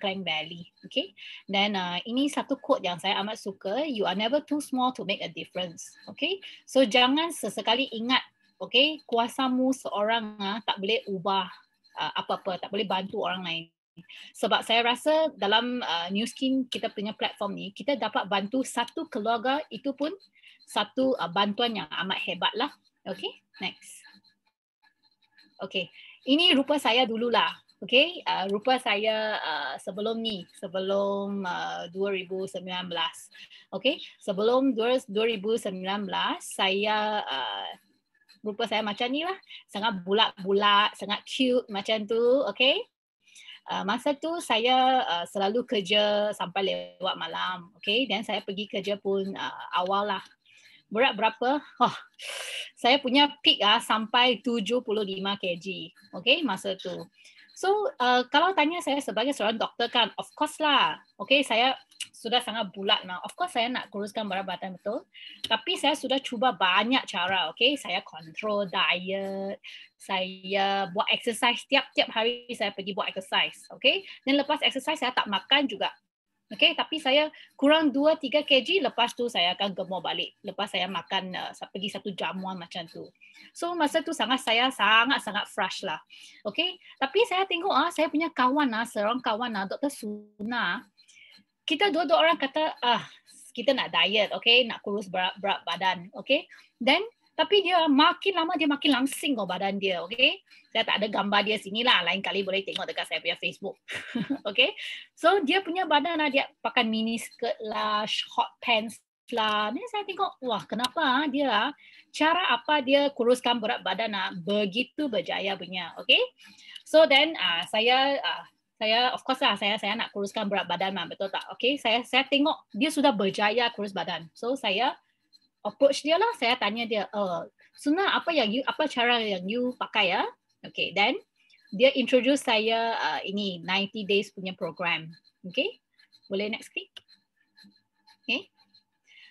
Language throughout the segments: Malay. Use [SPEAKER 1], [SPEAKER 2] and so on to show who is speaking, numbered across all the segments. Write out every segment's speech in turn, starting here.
[SPEAKER 1] Klang Valley. Okay. Then uh, ini satu quote yang saya amat suka. You are never too small to make a difference. Okay. So jangan sesekali ingat. Okay. Kuasamu seorang uh, tak boleh ubah uh, apa-apa. Tak boleh bantu orang lain. Sebab saya rasa dalam uh, New Skin kita punya platform ni, kita dapat bantu satu keluarga itu pun satu uh, bantuan yang amat hebat lah. Okay, next. Okay, ini rupa saya dulu lah. Okay, uh, rupa saya uh, sebelum ni, sebelum uh, 2019. Okay, sebelum 2019, saya uh, rupa saya macam ni lah. Sangat bulat-bulat, sangat cute macam tu. Okay, uh, masa tu saya uh, selalu kerja sampai lewat malam. Okay, dan saya pergi kerja pun uh, awal lah. Berat berapa? Oh, saya punya peak ah sampai 75 kg. Okay, masa tu. So uh, kalau tanya saya sebagai seorang doktor kan, of course lah. Okay, saya sudah sangat bulat lah. Of course saya nak kuruskan berat badan betul. Tapi saya sudah cuba banyak cara. Okay, saya control diet. Saya buat exercise. setiap hari saya pergi buat exercise. Okay, dan lepas exercise saya tak makan juga. Okay, tapi saya kurang 2-3 kg, lepas tu saya akan gemuk balik. Lepas saya makan, uh, pergi satu jamuan macam tu. So, masa tu sangat saya sangat-sangat fresh lah. Okay, tapi saya tengok, ah, saya punya kawan, ah, seorang kawan, ah, Dr. Suna. Kita dua-dua orang kata, ah, kita nak diet, okay, nak kurus berat, berat badan. Okay, then tapi dia makin lama dia makin langsing kau badan dia, okay? Saya tak ada gambar dia sini lah. Lain kali boleh tengok dekat saya punya Facebook. okay? So dia punya badan lah, dia pakai mini skirt lah, hot pants lah. Ni saya tengok, wah kenapa ah, dia ah, cara apa dia kuruskan berat badan lah, begitu berjaya punya, okay? So then uh, saya uh, saya of course lah saya saya nak kuruskan berat badan mah betul tak okay saya saya tengok dia sudah berjaya kurus badan so saya approach dia lah. Saya tanya dia, oh, Suna, apa yang you, apa cara yang you pakai ya? Okay, then dia introduce saya uh, ini 90 days punya program. Okay, boleh next click. Okay,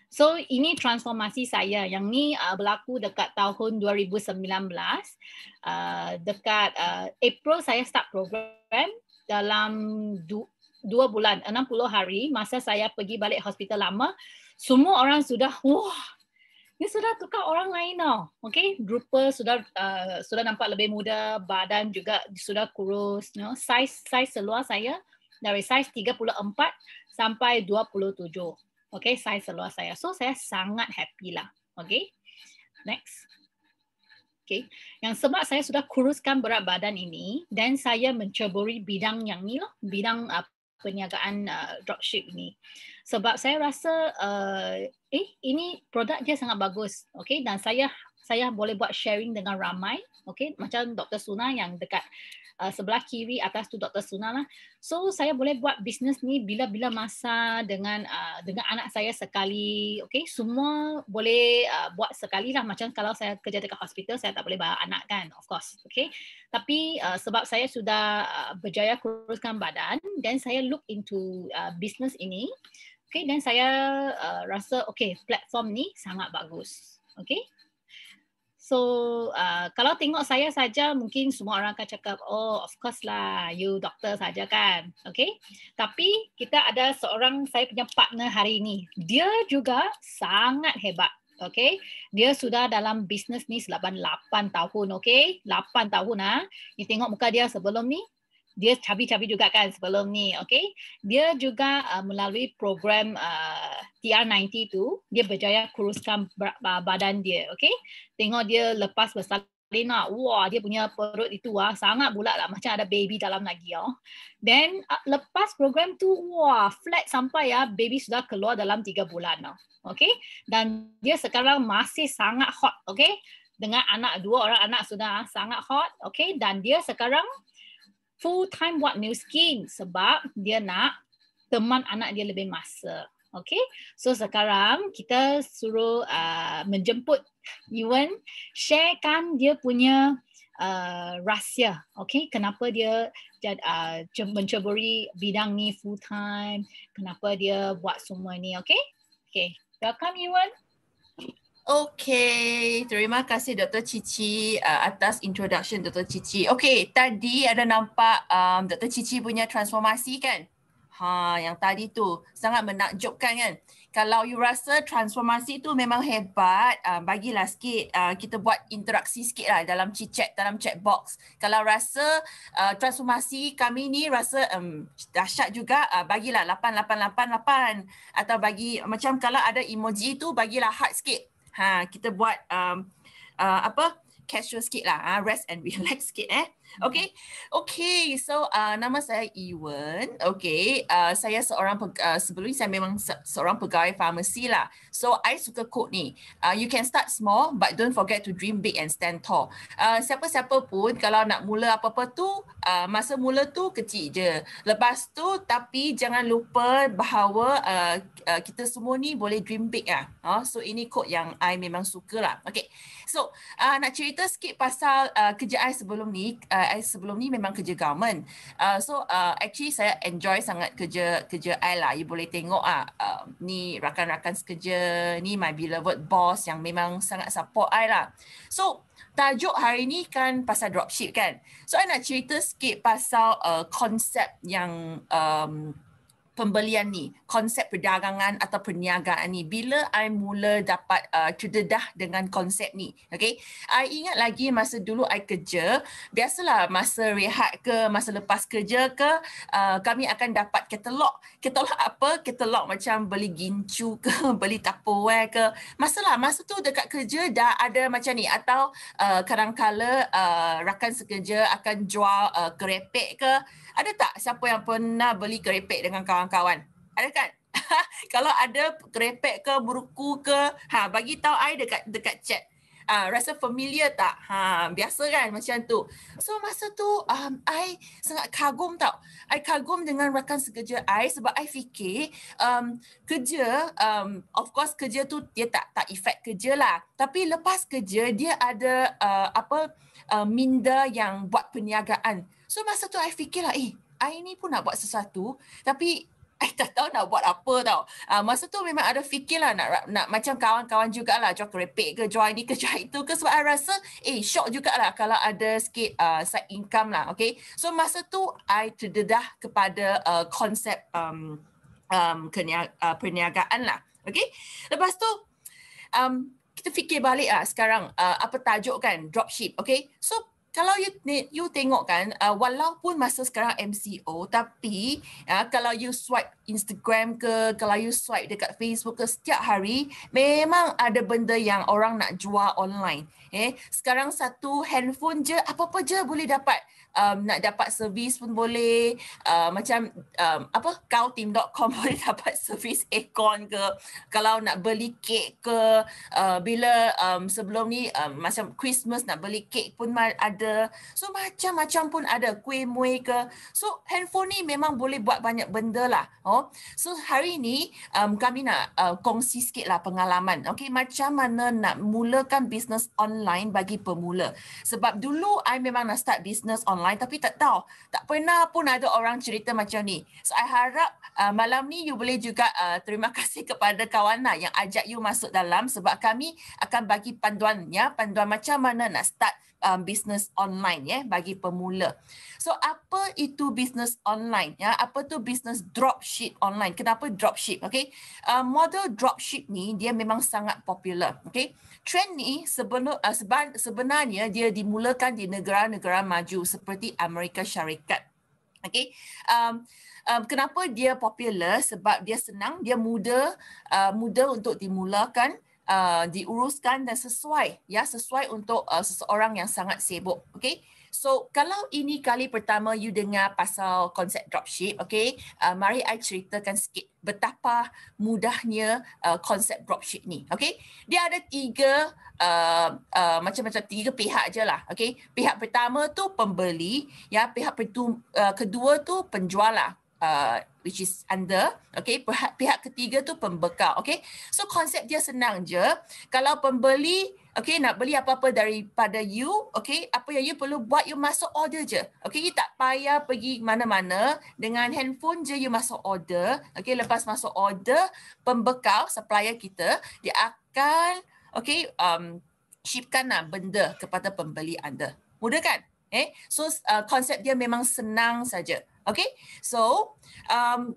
[SPEAKER 1] so ini transformasi saya yang ni uh, berlaku dekat tahun 2019. Uh, dekat uh, April saya start program dalam du- dua bulan, enam puluh hari masa saya pergi balik hospital lama, semua orang sudah wah ni ya, sudah tukar orang lain tau. Okay, rupa sudah uh, sudah nampak lebih muda, badan juga sudah kurus. You know? Size size seluar saya dari size 34 sampai 27. Okay, size seluar saya. So, saya sangat happy lah. Okay, next. Okay, yang sebab saya sudah kuruskan berat badan ini dan saya menceburi bidang yang ni lah, bidang uh, perniagaan uh, dropship ni. Sebab saya rasa uh, eh ini produk dia sangat bagus. Okay? Dan saya saya boleh buat sharing dengan ramai. Okay? Macam Dr. Suna yang dekat uh, sebelah kiri atas tu Dr. Sunal lah. So saya boleh buat bisnes ni bila-bila masa dengan uh, dengan anak saya sekali. Okay, semua boleh uh, buat sekali lah. Macam kalau saya kerja dekat hospital, saya tak boleh bawa anak kan, of course. Okay, tapi uh, sebab saya sudah uh, berjaya kuruskan badan dan saya look into uh, bisnes ini. Okay, dan saya uh, rasa okay platform ni sangat bagus. Okay, So uh, kalau tengok saya saja mungkin semua orang akan cakap oh of course lah you doktor saja kan okay tapi kita ada seorang saya punya partner hari ini dia juga sangat hebat okay dia sudah dalam bisnes ni selama 8 tahun okay 8 tahun ah ha? ni tengok muka dia sebelum ni dia cabi-cabi juga kan sebelum ni, okay? Dia juga uh, melalui program uh, TR90 tu, dia berjaya kuruskan badan dia, okay? Tengok dia lepas besar lah, wah dia punya perut itu wah sangat bulat lah, macam ada baby dalam lagi oh. Then uh, lepas program tu, wah flat sampai ya, baby sudah keluar dalam 3 bulan lah, okay? Dan dia sekarang masih sangat hot, okay? Dengan anak dua orang anak sudah sangat hot, okay? Dan dia sekarang full time buat new skin sebab dia nak teman anak dia lebih masa. Okay, so sekarang kita suruh uh, menjemput Yuan sharekan dia punya uh, rahsia. Okay, kenapa dia jad, uh, menceburi bidang ni full time, kenapa dia buat semua ni. Okay, okay. Welcome
[SPEAKER 2] Yuan. Okay, terima kasih Dr. Cici uh, atas introduction Dr. Cici. Okay, tadi ada nampak um, Dr. Cici punya transformasi kan? Ha, yang tadi tu sangat menakjubkan kan? Kalau you rasa transformasi tu memang hebat, uh, bagilah sikit. Uh, kita buat interaksi sikit lah dalam chat, dalam chat box. Kalau rasa uh, transformasi kami ni rasa um, dahsyat juga, uh, bagilah 8888. Atau bagi macam kalau ada emoji tu, bagilah heart sikit ha, kita buat um, uh, apa casual sikit lah, ha, rest and relax sikit eh. Okay, okay. So, uh, nama saya Iwan. Okay, uh, saya seorang uh, sebelum ini saya memang se- seorang pegawai farmasi lah. So, I suka quote ni. Uh, you can start small, but don't forget to dream big and stand tall. Uh, siapa-siapa pun kalau nak mula apa-apa tu, uh, masa mula tu kecil je. Lepas tu, tapi jangan lupa bahawa uh, uh, kita semua ni boleh dream big lah. Uh, so, ini quote yang I memang suka lah. Okay. So, uh, nak cerita sikit pasal uh, kerja I sebelum ni. Uh, uh, I sebelum ni memang kerja government. Uh, so uh, actually saya enjoy sangat kerja kerja I lah. You boleh tengok ah uh, ni rakan-rakan sekerja ni my beloved boss yang memang sangat support I lah. So tajuk hari ni kan pasal dropship kan. So I nak cerita sikit pasal uh, konsep yang um, pembelian ni, konsep perdagangan atau perniagaan ni, bila I mula dapat uh, cerdedah dengan konsep ni. Okay? I ingat lagi masa dulu I kerja, biasalah masa rehat ke, masa lepas kerja ke, uh, kami akan dapat katalog. Katalog apa? Katalog macam beli gincu ke, beli tupperware ke. Masalah, masa tu dekat kerja dah ada macam ni. Atau uh, kadang-kadang uh, rakan sekerja akan jual uh, kerepek ke, ada tak siapa yang pernah beli kerepek dengan kawan-kawan? Ada kan? kalau ada kerepek ke buruku ke, ha bagi tahu ai dekat dekat chat. Ha, rasa familiar tak? Ha, biasa kan macam tu. So masa tu um, I sangat kagum tau. I kagum dengan rakan sekerja I sebab I fikir um, kerja, um, of course kerja tu dia tak tak efek kerja lah. Tapi lepas kerja dia ada uh, apa uh, minda yang buat perniagaan. So masa tu I lah, eh I ni pun nak buat sesuatu tapi I tak tahu nak buat apa tau. Uh, masa tu memang ada fikir lah nak, nak macam kawan-kawan jugalah join kerepek ke join ni ke join itu ke sebab I rasa eh syok jugalah kalau ada sikit uh, side income lah okay. So masa tu I terdedah kepada uh, ah, konsep um, um, keniaga, uh, perniagaan lah. Okay. Lepas tu um, kita fikir balik lah sekarang uh, apa tajuk kan dropship okay. So kalau you, you tengok kan, uh, walaupun masa sekarang MCO, tapi uh, kalau you swipe Instagram ke, kalau you swipe dekat Facebook ke setiap hari, memang ada benda yang orang nak jual online. Okay. Eh, sekarang satu handphone je, apa-apa je boleh dapat. Um, nak dapat servis pun boleh. Uh, macam um, apa, kautim.com boleh dapat servis aircon ke. Kalau nak beli kek ke. Uh, bila um, sebelum ni um, macam Christmas nak beli kek pun ada. So macam-macam pun ada. Kuih mui ke. So handphone ni memang boleh buat banyak benda lah. Oh. So hari ni um, kami nak uh, kongsi sikit lah pengalaman. Okay, macam mana nak mulakan bisnes online online bagi pemula. Sebab dulu I memang nak start business online tapi tak tahu, tak pernah pun ada orang cerita macam ni. So I harap uh, malam ni you boleh juga uh, terima kasih kepada kawan nak yang ajak you masuk dalam sebab kami akan bagi panduan ya, panduan macam mana nak start um, business online ya bagi pemula. So apa itu business online ya? Apa tu business dropship online? Kenapa dropship? Okay. Uh, model dropship ni dia memang sangat popular. Okay trend ni eh, sebenarnya dia dimulakan di negara-negara maju seperti Amerika Syarikat. Okay. Um, um, kenapa dia popular? Sebab dia senang, dia muda, uh, mudah untuk dimulakan, uh, diuruskan dan sesuai ya sesuai untuk uh, seseorang yang sangat sibuk. Okay. So kalau ini kali pertama you dengar pasal konsep dropship, okay, uh, mari I ceritakan sikit betapa mudahnya uh, konsep dropship ni, okay. Dia ada tiga uh, uh, macam-macam tiga pihak je lah, okay. Pihak pertama tu pembeli, ya. Pihak pertu, uh, kedua tu penjual lah, uh, which is under, okay. Pihak, pihak ketiga tu pembekal, okay. So konsep dia senang je. Kalau pembeli okay, nak beli apa-apa daripada you, okay, apa yang you perlu buat, you masuk order je. Okay, you tak payah pergi mana-mana, dengan handphone je you masuk order. Okay, lepas masuk order, pembekal, supplier kita, dia akan, okay, um, shipkan lah benda kepada pembeli anda. Mudah kan? Eh, so uh, konsep dia memang senang saja. Okay, so um,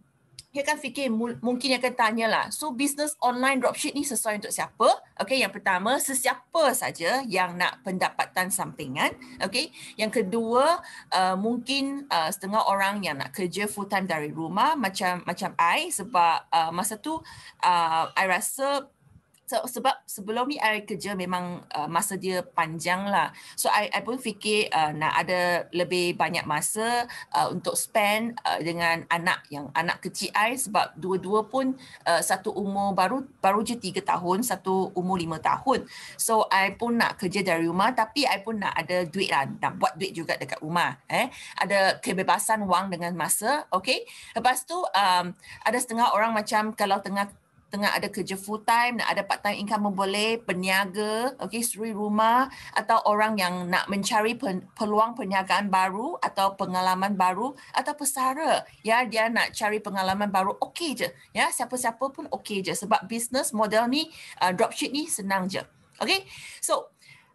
[SPEAKER 2] dia kan fikir mungkin dia akan tanya lah. So business online dropship ni sesuai untuk siapa? Okay, yang pertama sesiapa saja yang nak pendapatan sampingan. Okay, yang kedua uh, mungkin uh, setengah orang yang nak kerja full time dari rumah macam macam I sebab uh, masa tu uh, I rasa so, sebab sebelum ni I kerja memang uh, masa dia panjang lah. So I, I pun fikir uh, nak ada lebih banyak masa uh, untuk spend uh, dengan anak yang anak kecil I sebab dua-dua pun uh, satu umur baru baru je tiga tahun, satu umur lima tahun. So I pun nak kerja dari rumah tapi I pun nak ada duit lah, nak buat duit juga dekat rumah. Eh. Ada kebebasan wang dengan masa, okay. Lepas tu um, ada setengah orang macam kalau tengah tengah ada kerja full time nak ada part time income pun boleh peniaga okay, suri rumah atau orang yang nak mencari peluang perniagaan baru atau pengalaman baru atau pesara ya dia nak cari pengalaman baru okey je ya siapa-siapa pun okey je sebab business model ni uh, dropship ni senang je okey so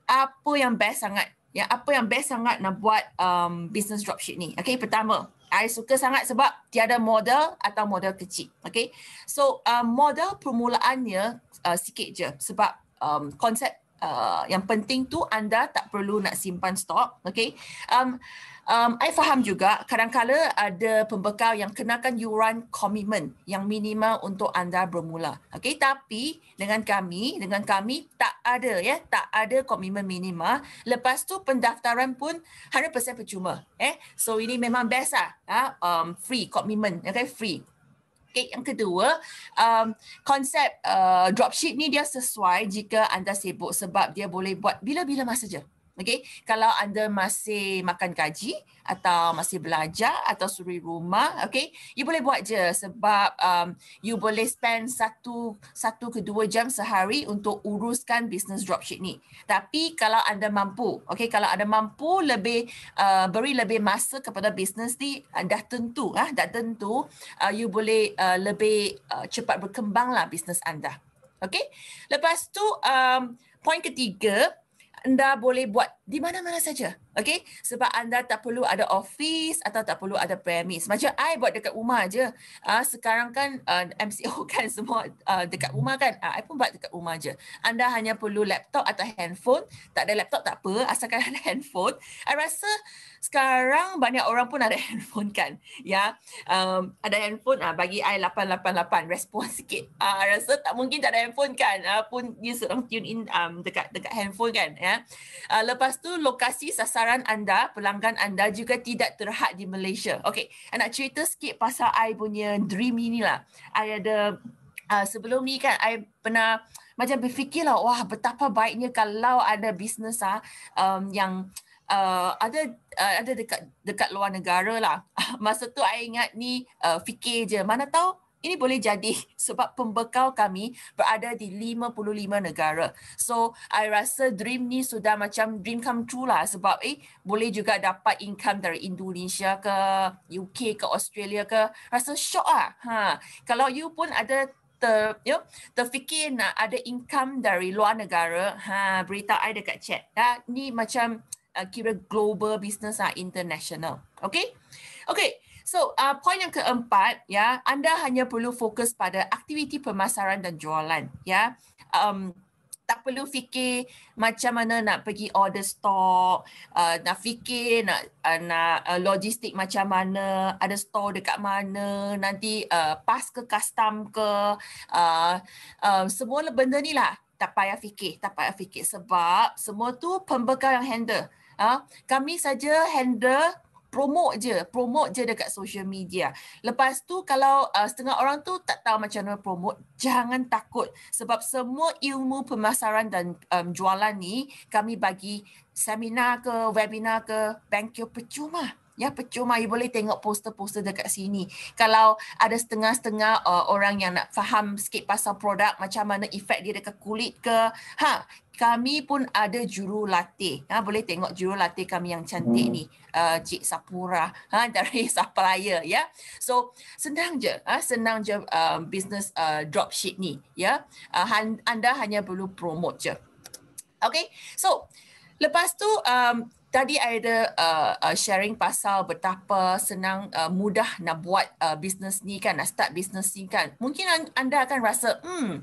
[SPEAKER 2] apa yang best sangat ya apa yang best sangat nak buat um, business dropship ni okey pertama I suka sangat sebab tiada model atau model kecil. Okay. So uh, model permulaannya uh, sikit je sebab um, konsep Uh, yang penting tu anda tak perlu nak simpan stok. Okay. Um, um, I faham juga kadang-kala ada pembekal yang kenakan yuran komitmen yang minimal untuk anda bermula. Okay. Tapi dengan kami, dengan kami tak ada ya, tak ada komitmen minima. Lepas tu pendaftaran pun 100% percuma. Eh. So ini memang best lah, ah Ha? Um, free komitmen. Okay. Free market. Yang kedua, um, konsep uh, dropship ni dia sesuai jika anda sibuk sebab dia boleh buat bila-bila masa je. Okay, kalau anda masih makan gaji atau masih belajar atau suri rumah, okay, you boleh buat je sebab um, you boleh spend satu satu ke dua jam sehari untuk uruskan business dropship ni. Tapi kalau anda mampu, okay, kalau anda mampu lebih uh, beri lebih masa kepada business ni, uh, dah tentu, ah, dah tentu, uh, you boleh uh, lebih uh, cepat berkembang lah business anda. Okay, lepas tu um, point ketiga anda boleh buat di mana-mana saja. Okay, sebab anda tak perlu ada office atau tak perlu ada premis Macam I buat dekat rumah je. Uh, sekarang kan uh, ah, MCO kan semua uh, dekat rumah kan. Uh, I pun buat dekat rumah je. Anda hanya perlu laptop atau handphone. Tak ada laptop tak apa, asalkan ada handphone. I rasa sekarang banyak orang pun ada handphone kan. Ya, um, ada handphone uh, bagi I 888, respon sikit. Uh, I rasa tak mungkin tak ada handphone kan. Uh, pun you seorang tune in um, dekat dekat handphone kan. Ya. Uh, lepas tu lokasi sasaran saran anda, pelanggan anda juga tidak terhad di Malaysia. Okay, I nak cerita sikit pasal I punya dream ini lah. I ada, uh, sebelum ni kan, I pernah macam berfikirlah, wah betapa baiknya kalau ada bisnes ah um, yang uh, ada uh, ada dekat dekat luar negara lah. Masa tu saya ingat ni uh, fikir je, mana tahu ini boleh jadi sebab pembekal kami berada di 55 negara. So, I rasa dream ni sudah macam dream come true lah sebab eh boleh juga dapat income dari Indonesia ke UK ke Australia ke. Rasa shock ah. Ha. Kalau you pun ada ter, you know, terfikir nak ada income dari luar negara, ha, berita I dekat chat. Ha, ni macam uh, kira global business ah international. Okay? Okay, So, uh, poin yang keempat, ya, anda hanya perlu fokus pada aktiviti pemasaran dan jualan, ya. Um, tak perlu fikir macam mana nak pergi order stok, uh, nak fikir nak uh, nak uh, logistik macam mana, ada store dekat mana, nanti uh, pas ke custom ke, uh, uh, semua benda ni lah tak payah fikir, tak payah fikir sebab semua tu pembekal yang handle. Uh, kami saja handle promote je promote je dekat social media lepas tu kalau uh, setengah orang tu tak tahu macam mana promote jangan takut sebab semua ilmu pemasaran dan um, jualan ni kami bagi seminar ke webinar ke thank you percuma Ya percuma you boleh tengok poster-poster dekat sini. Kalau ada setengah-setengah uh, orang yang nak faham sikit pasal produk macam mana efek dia dekat kulit ke, ha, kami pun ada jurulatih. Ha, boleh tengok jurulatih kami yang cantik ni. Uh, Cik Sapura ha, dari supplier. ya. So senang je. Ha, senang je uh, business uh, dropship ni. ya. Uh, anda hanya perlu promote je. Okay. So lepas tu um, tadi I ada uh, uh, sharing pasal betapa senang uh, mudah nak buat uh, business ni kan. Nak start business ni kan. Mungkin anda akan rasa, hmm,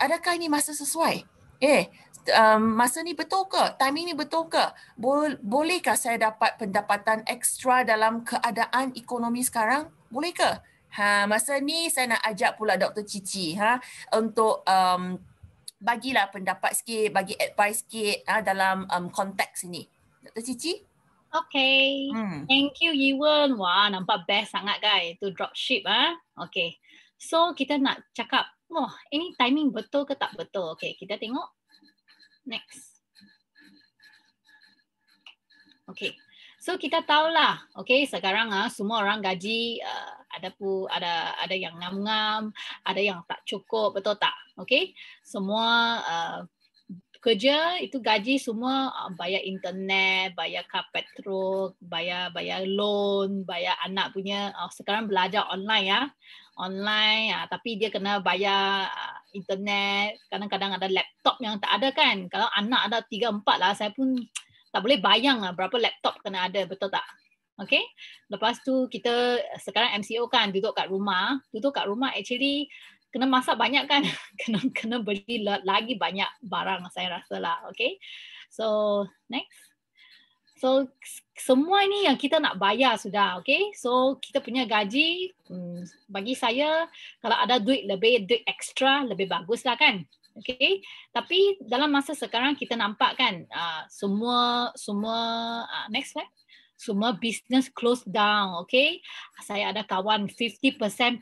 [SPEAKER 2] adakah ini masa sesuai? Eh, um, masa ni betul ke? Timing ni betul ke? Bo- bolehkah saya dapat pendapatan ekstra dalam keadaan ekonomi sekarang? Boleh ke? Ha, masa ni saya nak ajak pula Dr. Cici ha, untuk um, bagilah pendapat sikit, bagi advice sikit ha, dalam um, konteks ni. Dr. Cici?
[SPEAKER 1] Okay. Hmm. Thank you, Yiwen. Wah, nampak best sangat, guys. to dropship. Ha? Okay. So, kita nak cakap Wah, ini timing betul ke tak betul? Okay, kita tengok next. Okay. So kita tahu lah, okay, sekarang ah semua orang gaji uh, ada pun ada ada yang ngam-ngam, ada yang tak cukup, betul tak? Okay, semua uh, kerja itu gaji semua uh, bayar internet, bayar carpet petrol bayar bayar loan, bayar anak punya uh, sekarang belajar online ya. Online uh, tapi dia kena bayar uh, internet, kadang-kadang ada laptop yang tak ada kan. Kalau anak ada 3 4 lah saya pun tak boleh bayang lah berapa laptop kena ada betul tak? Okay. Lepas tu kita sekarang MCO kan duduk kat rumah. Duduk kat rumah actually kena masak banyak kan kena kena beli lagi banyak barang saya rasa lah okay so next so semua ini yang kita nak bayar sudah okay so kita punya gaji hmm, bagi saya kalau ada duit lebih duit extra lebih bagus lah kan okay tapi dalam masa sekarang kita nampak kan uh, semua semua uh, next slide semua business close down, okay? Saya ada kawan 50%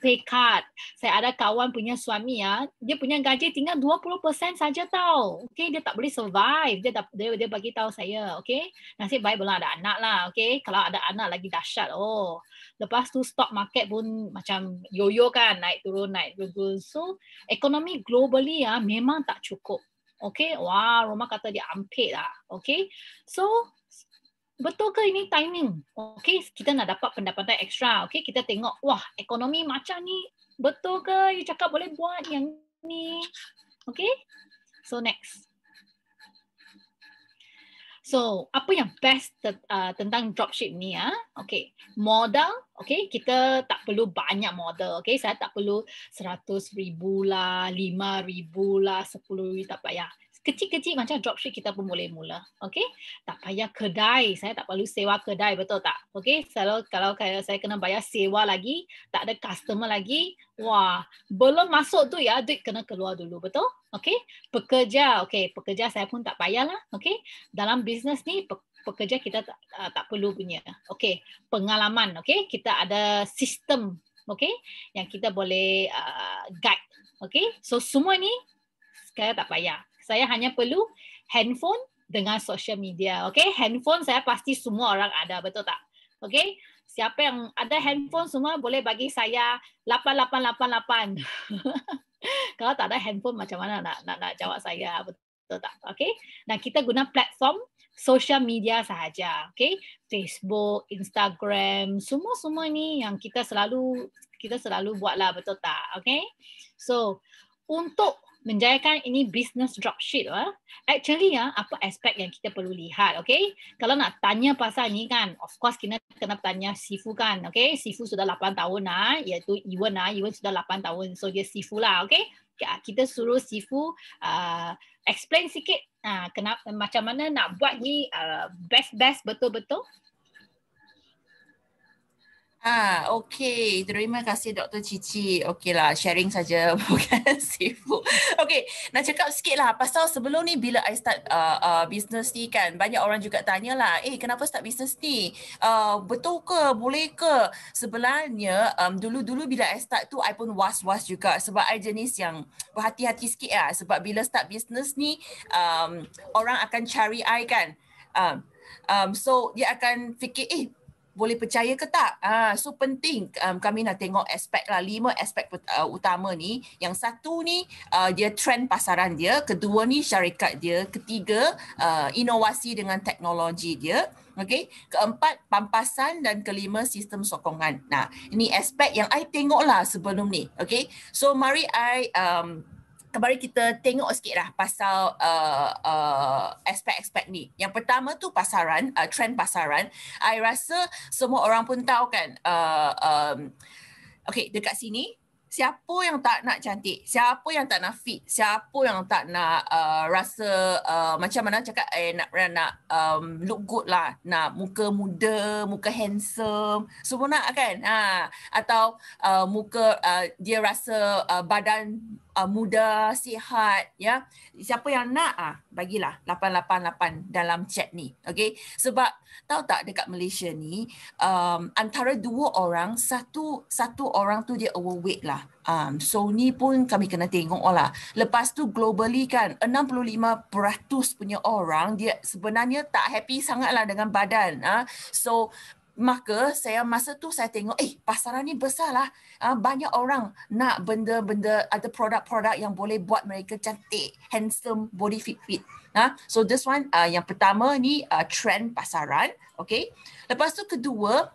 [SPEAKER 1] pay cut. Saya ada kawan punya suami ya, dia punya gaji tinggal 20% saja tau. Okay, dia tak boleh survive. Dia dia, dia bagi tahu saya, okay? Nasib baik belum ada anak lah, okay? Kalau ada anak lagi dahsyat, oh. Lepas tu stock market pun macam yo-yo kan, naik turun, naik turun. So, ekonomi globally ya, memang tak cukup. Okay, wah, Roma kata dia ampit lah. Okay, so betul ke ini timing? Okay, kita nak dapat pendapatan ekstra. Okay, kita tengok, wah, ekonomi macam ni, betul ke? You cakap boleh buat yang ni. Okay, so next. So, apa yang best te- uh, tentang dropship ni ya? Ah? Okay, modal. Okay, kita tak perlu banyak modal. Okay, saya tak perlu seratus ribu lah, lima ribu lah, sepuluh ribu tak payah kecil-kecil macam dropship kita pun boleh mula. Okay? Tak payah kedai. Saya tak perlu sewa kedai, betul tak? Okay? Kalau, kalau kaya saya kena bayar sewa lagi, tak ada customer lagi, wah, belum masuk tu ya, duit kena keluar dulu, betul? Okay? Pekerja, okay. Pekerja saya pun tak payahlah. Okay? Dalam bisnes ni, pe- pekerja kita tak, uh, tak perlu punya. Okay? Pengalaman, okay? Kita ada sistem, okay? Yang kita boleh uh, guide. Okay? So, semua ni, saya tak payah. Saya hanya perlu handphone dengan social media. Okay, handphone saya pasti semua orang ada, betul tak? Okay, siapa yang ada handphone semua boleh bagi saya 8888. Kalau tak ada handphone macam mana nak nak, nak jawab saya, betul tak? Okay, dan kita guna platform social media sahaja. Okay, Facebook, Instagram, semua-semua ni yang kita selalu kita selalu buat lah, betul tak? Okay, so untuk menjayakan ini business dropship ah. Actually ya, apa aspek yang kita perlu lihat, okay? Kalau nak tanya pasal ni kan, of course kita kena tanya sifu kan, okay? Sifu sudah 8 tahun lah iaitu Iwan lah Iwan sudah 8 tahun, so dia sifu lah, okay? Ya, kita suruh sifu uh, explain sikit ah uh, kenapa macam mana nak buat ni uh, best best betul-betul.
[SPEAKER 2] Ah, okay. Terima kasih Dr. Cici. Okeylah, sharing saja bukan sifu. Okey, nak cakap sikit lah pasal sebelum ni bila I start uh, uh, business ni kan, banyak orang juga tanya lah, eh kenapa start business ni? Uh, betul ke? Boleh ke? Sebenarnya, um, dulu-dulu bila I start tu, I pun was-was juga sebab I jenis yang berhati-hati sikit lah. Sebab bila start business ni, um, orang akan cari I kan. Um, um, so, dia akan fikir, eh boleh percaya ke tak? Ah, so penting um, kami nak tengok aspek lah lima aspek uh, utama ni. Yang satu ni uh, dia trend pasaran dia, kedua ni syarikat dia, ketiga uh, inovasi dengan teknologi dia. Okay, keempat pampasan dan kelima sistem sokongan. Nah, ini aspek yang saya tengok lah sebelum ni. Okay, so mari saya um, kemarin kita tengok sikit lah pasal aspek-aspek uh, uh, ni. Yang pertama tu pasaran, uh, trend pasaran. I rasa semua orang pun tahu kan, uh, um, okay dekat sini, Siapa yang tak nak cantik? Siapa yang tak nak fit? Siapa yang tak nak uh, rasa uh, macam mana cakap eh, nak nak um, look good lah, nak muka muda, muka handsome, semua nak kan? Ha. Atau uh, muka uh, dia rasa uh, badan uh, ah, muda, sihat, ya. Siapa yang nak ah uh, bagilah 888 dalam chat ni. Okey. Sebab tahu tak dekat Malaysia ni, um, antara dua orang, satu satu orang tu dia overweight lah. Um, so ni pun kami kena tengok lah. Lepas tu globally kan 65% punya orang dia sebenarnya tak happy sangatlah dengan badan. Ah. Uh. So maka saya masa tu saya tengok eh pasaran ni lah, banyak orang nak benda-benda ada produk-produk yang boleh buat mereka cantik handsome body fit fit nah so this one uh, yang pertama ni uh, trend pasaran okay lepas tu kedua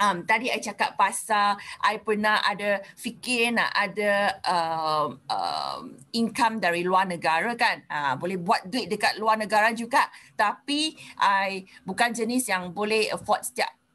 [SPEAKER 2] um tadi saya cakap pasal saya pernah ada fikir nak ada um, um income dari luar negara kan uh, boleh buat duit dekat luar negara juga tapi saya bukan jenis yang boleh afford setiap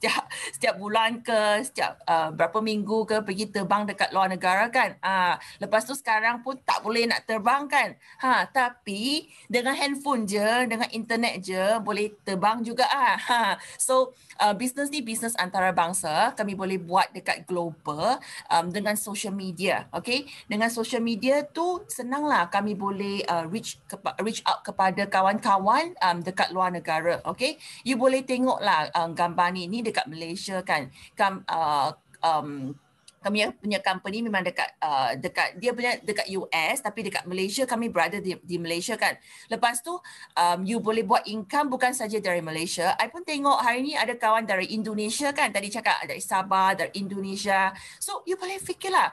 [SPEAKER 2] setiap setiap bulan ke setiap uh, berapa minggu ke pergi terbang dekat luar negara kan uh, lepas tu sekarang pun tak boleh nak terbang kan ha tapi dengan handphone je dengan internet je boleh terbang juga ah ha so uh, business ni business antarabangsa kami boleh buat dekat global um, dengan social media okay dengan social media tu senanglah kami boleh uh, reach reach out kepada kawan-kawan um, dekat luar negara okay you boleh tengoklah um, gambar ni ni dekat Malaysia kan kan uh, um kami punya company memang dekat uh, dekat dia punya dekat US tapi dekat Malaysia kami brother di, di Malaysia kan. Lepas tu um, you boleh buat income bukan saja dari Malaysia. I pun tengok hari ni ada kawan dari Indonesia kan tadi cakap ada Sabah dari Indonesia. So you boleh fikirlah.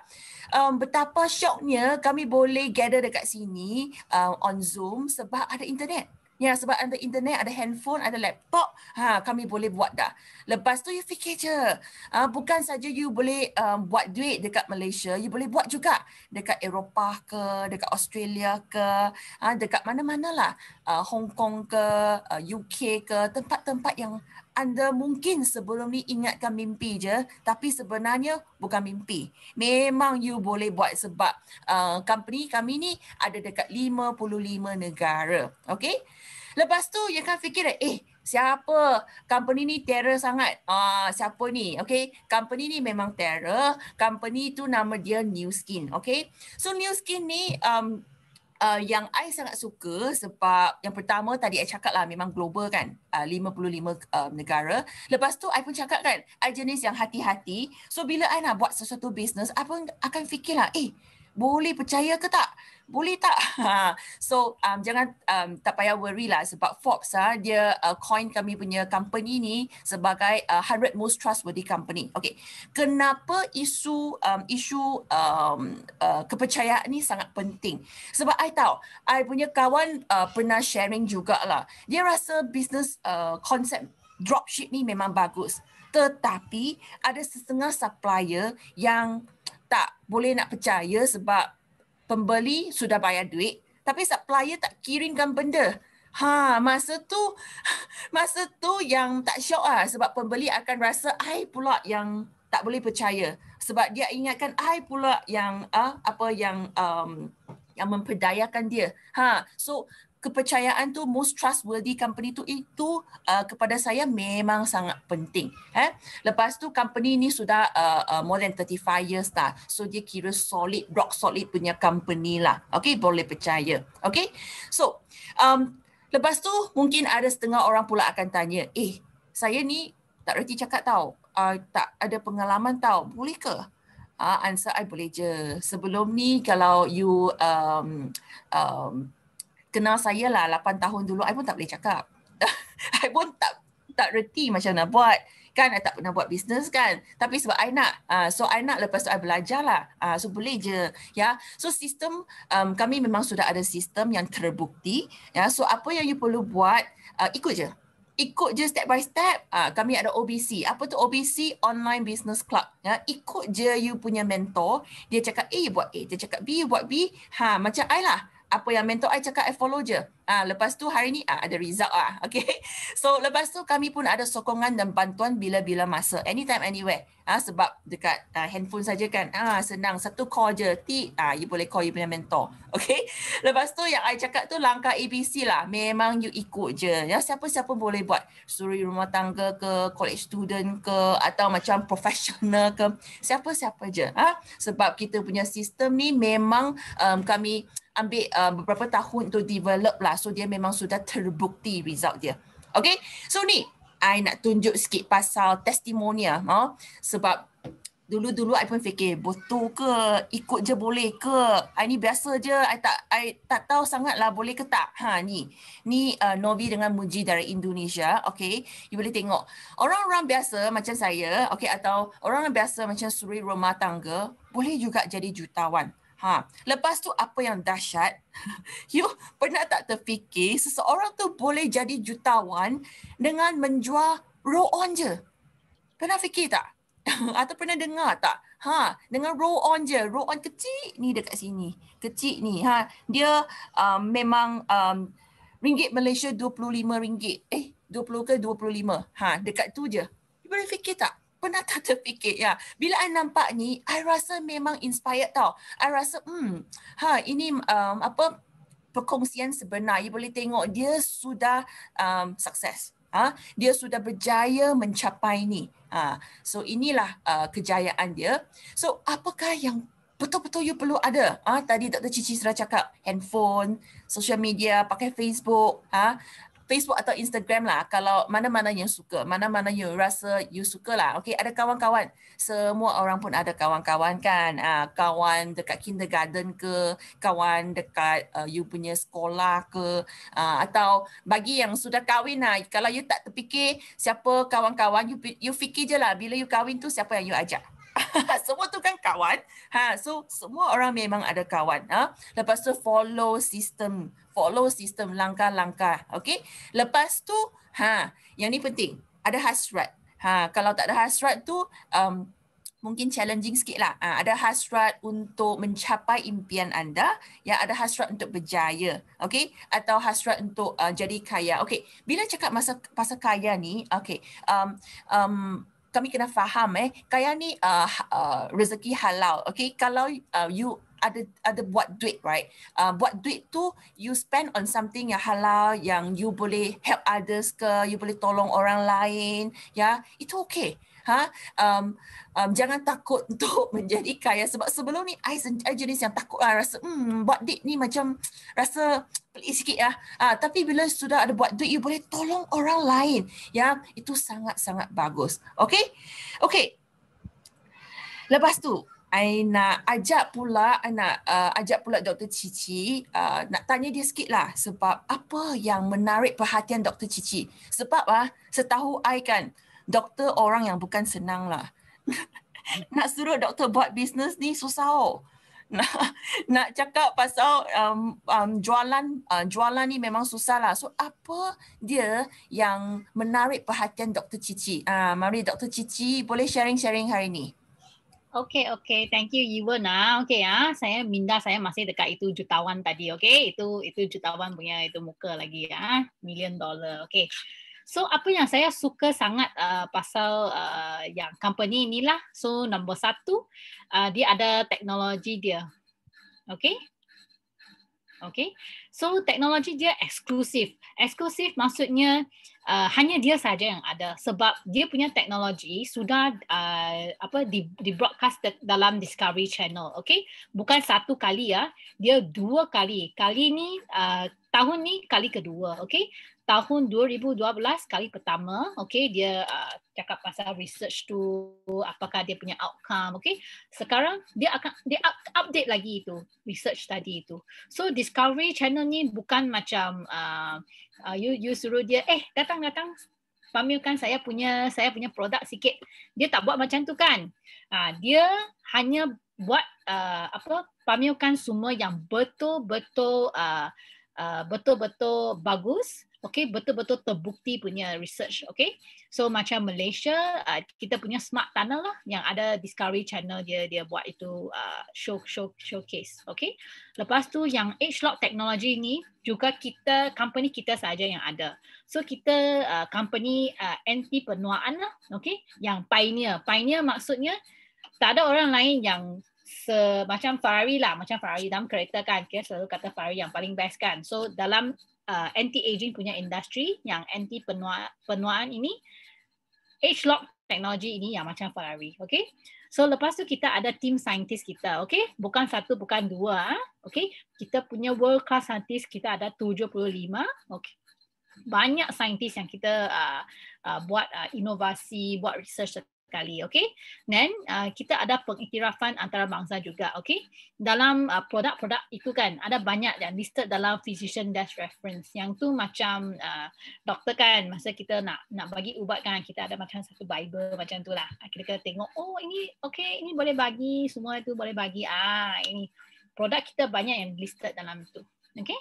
[SPEAKER 2] Um, betapa syoknya kami boleh gather dekat sini uh, on Zoom sebab ada internet. Ya sebab ada internet, ada handphone, ada laptop, ha kami boleh buat dah. Lepas tu you fikir je. Ha, bukan saja you boleh um, buat duit dekat Malaysia, you boleh buat juga dekat Eropah ke, dekat Australia ke, ha, dekat mana mana lah, Uh, Hong Kong ke, uh, UK ke, tempat-tempat yang anda mungkin sebelum ni ingatkan mimpi je tapi sebenarnya bukan mimpi. Memang you boleh buat sebab uh, company kami ni ada dekat 55 negara. Okay. Lepas tu you akan fikir eh siapa company ni terror sangat. Ah uh, siapa ni? Okay. Company ni memang terror. Company tu nama dia New Skin. Okay. So New Skin ni um, uh, yang I sangat suka sebab yang pertama tadi I cakap lah memang global kan uh, 55 uh, negara. Lepas tu I pun cakap kan I jenis yang hati-hati. So bila I nak buat sesuatu bisnes I pun akan fikirlah eh boleh percaya ke tak? boleh tak? Ha. so um, jangan um, tak payah worry lah sebab Forbes ha, dia uh, coin kami punya company ni sebagai uh, 100 most trustworthy company. Okay, kenapa isu um, isu um, uh, kepercayaan ni sangat penting? Sebab I tahu, I punya kawan uh, pernah sharing juga lah Dia rasa business uh, concept dropship ni memang bagus. Tetapi ada setengah supplier yang tak boleh nak percaya sebab pembeli sudah bayar duit tapi supplier tak kirimkan benda. Ha, masa tu masa tu yang tak syok lah sebab pembeli akan rasa ai pula yang tak boleh percaya sebab dia ingatkan ai pula yang uh, apa yang um, yang memperdayakan dia. Ha, so kepercayaan tu most trustworthy company tu itu uh, kepada saya memang sangat penting eh lepas tu company ni sudah uh, uh, more than 35 years dah so dia kira solid rock solid punya company lah okey boleh percaya okey so um lepas tu mungkin ada setengah orang pula akan tanya eh saya ni tak reti cakap tau uh, tak ada pengalaman tau boleh ke uh, answer I boleh je sebelum ni kalau you um um kenal saya lah 8 tahun dulu, I pun tak boleh cakap. I pun tak tak reti macam nak buat. Kan, I tak pernah buat bisnes kan. Tapi sebab I nak. Uh, so, I nak lepas tu I belajar lah. Uh, so, boleh je. Ya. So, sistem um, kami memang sudah ada sistem yang terbukti. Ya. So, apa yang you perlu buat, uh, ikut je. Ikut je step by step. Uh, kami ada OBC. Apa tu OBC? Online Business Club. Ya. Ikut je you punya mentor. Dia cakap A, you buat A. Dia cakap B, you buat B. Ha, macam I lah apa yang mentor saya cakap I follow je. Ah ha, lepas tu hari ni ha, ada result ah. Okay. So lepas tu kami pun ada sokongan dan bantuan bila-bila masa. Anytime anywhere. Ah ha, sebab dekat uh, handphone saja kan. Ah ha, senang satu call je. ti ah ha, you boleh call you punya mentor. Okay. Lepas tu yang saya cakap tu langkah ABC lah. Memang you ikut je. Ya siapa-siapa boleh buat. Suri rumah tangga ke, college student ke atau macam professional ke. Siapa-siapa je. Ah ha? sebab kita punya sistem ni memang um, kami ambil uh, beberapa tahun untuk develop lah. So dia memang sudah terbukti result dia. Okay. So ni, I nak tunjuk sikit pasal testimoni Ha? Huh? Sebab dulu-dulu I pun fikir betul ke ikut je boleh ke I ni biasa je I tak I tak tahu sangat lah boleh ke tak ha ni ni uh, Novi dengan Muji dari Indonesia okay you boleh tengok orang-orang biasa macam saya okay atau orang orang biasa macam suri rumah tangga boleh juga jadi jutawan Ha, lepas tu apa yang dahsyat? you pernah tak terfikir seseorang tu boleh jadi jutawan dengan menjual roll on je? Pernah fikir tak? Atau pernah dengar tak? Ha, dengan roll on je, roll on kecil ni dekat sini. Kecil ni. Ha, dia um, memang um, ringgit Malaysia rm ringgit. Eh, 20 ke 25? Ha, dekat tu je. You boleh fikir tak? pernah tak terfikir ya bila I nampak ni I rasa memang inspired tau I rasa hmm ha ini um, apa perkongsian sebenar you boleh tengok dia sudah um, sukses ha dia sudah berjaya mencapai ni ha so inilah uh, kejayaan dia so apakah yang betul-betul you perlu ada Ah tadi Dr Cici sudah cakap handphone social media pakai Facebook ah. Facebook atau Instagram lah kalau mana-mana yang suka, mana-mana yang rasa you suka lah. Okay, ada kawan-kawan. Semua orang pun ada kawan-kawan kan. Uh, kawan dekat kindergarten ke, kawan dekat uh, you punya sekolah ke. Uh, atau bagi yang sudah kahwin lah, kalau you tak terfikir siapa kawan-kawan, you, you fikir je lah bila you kahwin tu siapa yang you ajak. semua tu kan kawan. Ha, so semua orang memang ada kawan. Ha? Lepas tu follow sistem follow sistem langkah-langkah. Okey. Lepas tu, ha, yang ni penting. Ada hasrat. Ha, kalau tak ada hasrat tu, um, mungkin challenging sikit lah. Ha, ada hasrat untuk mencapai impian anda, yang ada hasrat untuk berjaya, okay? Atau hasrat untuk uh, jadi kaya, okay? Bila cakap masa pasal kaya ni, okay? Um, um, kami kena faham eh, kaya ni uh, ha, uh, rezeki halal, okay? Kalau uh, you ada ada buat duit right uh, buat duit tu you spend on something yang halal yang you boleh help others ke you boleh tolong orang lain ya yeah? itu okey, ha um, um, jangan takut untuk menjadi kaya sebab sebelum ni I, I jenis yang takut lah rasa hmm, buat duit ni macam rasa pelik sikit lah. Ha, tapi bila sudah ada buat duit, you boleh tolong orang lain. Ya, itu sangat-sangat bagus. Okay? Okay. Lepas tu, I nak ajak pula, I nak uh, ajak pula Dr. Cici uh, nak tanya dia sikit lah sebab apa yang menarik perhatian Dr. Cici. Sebab ah, uh, setahu I kan, doktor orang yang bukan senang lah. nak suruh doktor buat bisnes ni susah oh. Nak, nak cakap pasal um, um, jualan uh, jualan ni memang susah lah. So apa dia yang menarik perhatian Dr. Cici? Uh, mari Dr. Cici boleh sharing-sharing hari ni.
[SPEAKER 1] Okay, okay. Thank you, Yvonne. Nah, okay, ah, saya minda saya masih dekat itu jutawan tadi. Okay, itu itu jutawan punya itu muka lagi ya, ha. million dollar. Okay. So apa yang saya suka sangat uh, pasal uh, yang company inilah. So nombor satu, uh, dia ada teknologi dia. Okay, Okay, so teknologi dia eksklusif. Eksklusif maksudnya uh, hanya dia saja yang ada sebab dia punya teknologi sudah uh, apa di, di broadcast dalam Discovery Channel. Okay, bukan satu kali ya, dia dua kali. Kali ni uh, tahun ni kali kedua. Okay, tahun 2012 kali pertama okey dia uh, cakap pasal research tu apakah dia punya outcome okey sekarang dia akan dia up, update lagi itu research tadi itu so discovery channel ni bukan macam uh, uh, you you suruh dia eh datang datang pamerkan saya punya saya punya produk sikit dia tak buat macam tu kan uh, dia hanya buat uh, apa pamerkan semua yang betul-betul uh, Uh, betul-betul bagus okay betul-betul terbukti punya research okay so macam Malaysia uh, kita punya smart tunnel lah yang ada Discovery Channel dia dia buat itu uh, show show showcase okay lepas tu yang edge lock technology ni juga kita company kita saja yang ada so kita uh, company uh, anti penuaan lah okay yang pioneer pioneer maksudnya tak ada orang lain yang se macam Ferrari lah macam Ferrari dalam kereta kan kita selalu kata Ferrari yang paling best kan so dalam uh, anti-aging punya industri yang anti-penuaan ini age lock teknologi ini yang macam Ferrari. Okay? So lepas tu kita ada team saintis kita. Okay? Bukan satu, bukan dua. Ah. Okay? Kita punya world class saintis kita ada 75. Okay? Banyak saintis yang kita uh, uh, buat uh, inovasi, buat research sekali okey then uh, kita ada pengiktirafan antarabangsa juga okey dalam uh, produk-produk itu kan ada banyak yang listed dalam physician desk reference yang tu macam uh, doktor kan masa kita nak nak bagi ubat kan kita ada macam satu bible macam tu lah kita kena tengok oh ini okey ini boleh bagi semua itu boleh bagi ah ini produk kita banyak yang listed dalam itu okey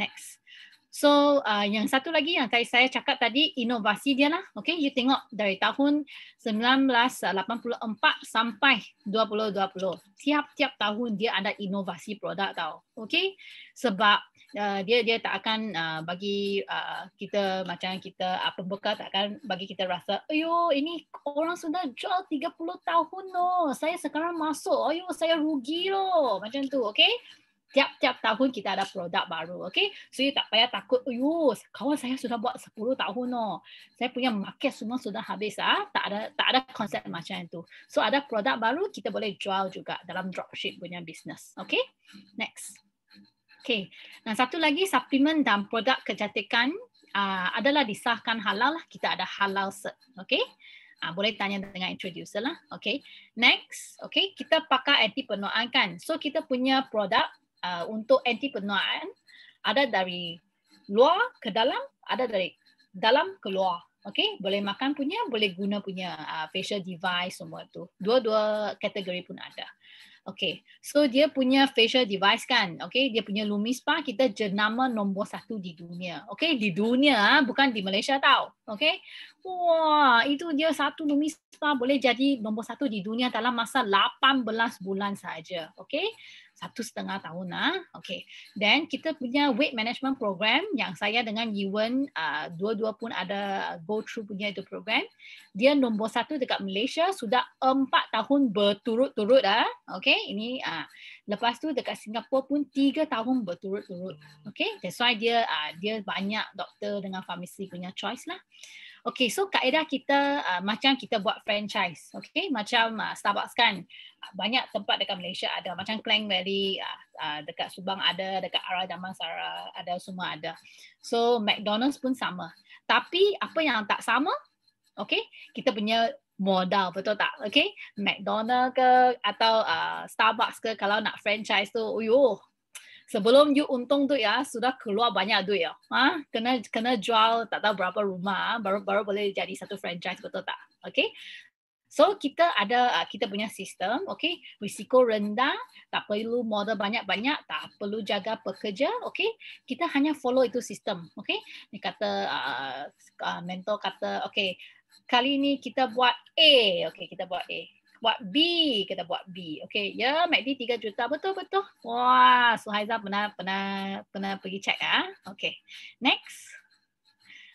[SPEAKER 1] next So uh, yang satu lagi yang tadi saya cakap tadi inovasi dia lah. Okay, you tengok dari tahun 1984 sampai 2020. Tiap-tiap tahun dia ada inovasi produk tau. Okay, sebab uh, dia dia tak akan uh, bagi uh, kita macam kita uh, pembuka tak akan bagi kita rasa, ayo ini orang sudah jual 30 tahun loh. Saya sekarang masuk, ayo saya rugi loh macam tu. Okay, tiap-tiap tahun kita ada produk baru. Okay? So, you tak payah takut. Uyuh, kawan saya sudah buat 10 tahun. No. Saya punya market semua sudah habis. Ah. Tak ada tak ada konsep macam itu. So, ada produk baru kita boleh jual juga dalam dropship punya business. Okay? Next. Okay. Dan satu lagi, suplemen dan produk kecantikan uh, adalah disahkan halal. Lah. Kita ada halal set, Okay? Ah boleh tanya dengan introducer lah. Okay. Next. Okay. Kita pakai anti penuaan kan. So, kita punya produk uh, untuk anti penuaan ada dari luar ke dalam, ada dari dalam ke luar. Okay, boleh makan punya, boleh guna punya uh, facial device semua tu. Dua-dua kategori pun ada. Okay, so dia punya facial device kan, Okay, dia punya Lumispa kita jenama nombor satu di dunia. Okay, di dunia, ah, bukan di Malaysia tau. Okay, wah, itu dia satu Lumispa boleh jadi nombor satu di dunia dalam masa 18 bulan saja. Okay satu setengah tahun lah. Okay. Then kita punya weight management program yang saya dengan Yiwen uh, ah, dua-dua pun ada ah, go through punya itu program. Dia nombor satu dekat Malaysia sudah empat tahun berturut-turut lah. Okay. Ini uh, lepas tu dekat Singapura pun tiga tahun berturut-turut. Hmm. Okay. That's why dia uh, dia banyak doktor dengan farmasi punya choice lah. Okay, so kaedah kita uh, macam kita buat franchise. Okay, macam uh, Starbucks kan. Uh, banyak tempat dekat Malaysia ada. Macam Klang Valley, uh, uh, dekat Subang ada, dekat Arah Damansara ada, semua ada. So, McDonald's pun sama. Tapi apa yang tak sama, okay, kita punya modal, betul tak? Okay, McDonald's ke atau uh, Starbucks ke kalau nak franchise tu, uyuh, sebelum you untung tu ya, sudah keluar banyak duit ya. Ha? Kena kena jual tak tahu berapa rumah baru baru boleh jadi satu franchise betul tak? Okay. So kita ada ah, kita punya sistem, okay? Risiko rendah, tak perlu modal banyak-banyak, tak perlu jaga pekerja, okay? Kita hanya follow itu sistem, okay? Ni kata uh, mentor kata, okay, kali ni kita buat A, okay? Kita buat A, buat B kita buat B okay ya MACD 3 juta betul betul wah Suhaiza pernah pernah pernah pergi check ah okay next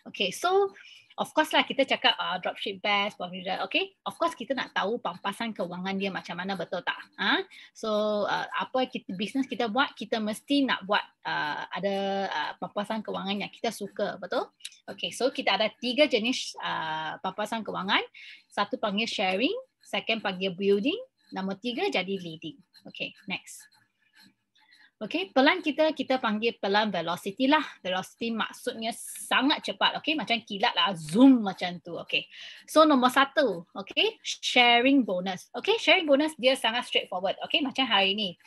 [SPEAKER 1] okay so Of course lah kita cakap uh, dropship best, profitable, okay? Of course kita nak tahu pampasan kewangan dia macam mana betul tak? ah So uh, apa kita bisnes kita buat kita mesti nak buat uh, ada uh, pampasan kewangan yang kita suka betul? Okay, so kita ada tiga jenis uh, pampasan kewangan. Satu panggil sharing, second panggil building, nombor tiga jadi leading. Okay, next. Okay, pelan kita, kita panggil pelan velocity lah. Velocity maksudnya sangat cepat. Okay, macam kilat lah, zoom macam tu. Okay, so nombor satu. Okay, sharing bonus. Okay, sharing bonus dia sangat straightforward. Okay, macam hari ni.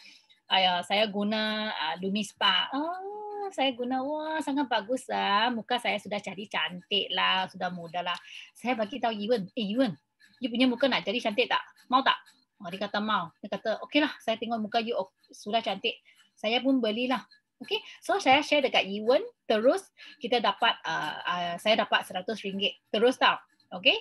[SPEAKER 1] Ayah, saya guna uh, ah, Lumispa. Oh, ah, saya guna, wah sangat bagus lah. Muka saya sudah jadi cantik lah, sudah muda lah. Saya bagi tahu Iwan. Eh, Iwan, you punya muka nak jadi cantik tak? Mau tak? Oh, dia kata mau. Dia kata, okey lah, saya tengok muka you oh, sudah cantik. Saya pun belilah. Okey, so saya share dekat Iwan terus kita dapat uh, uh, saya dapat seratus ringgit terus tau. okey?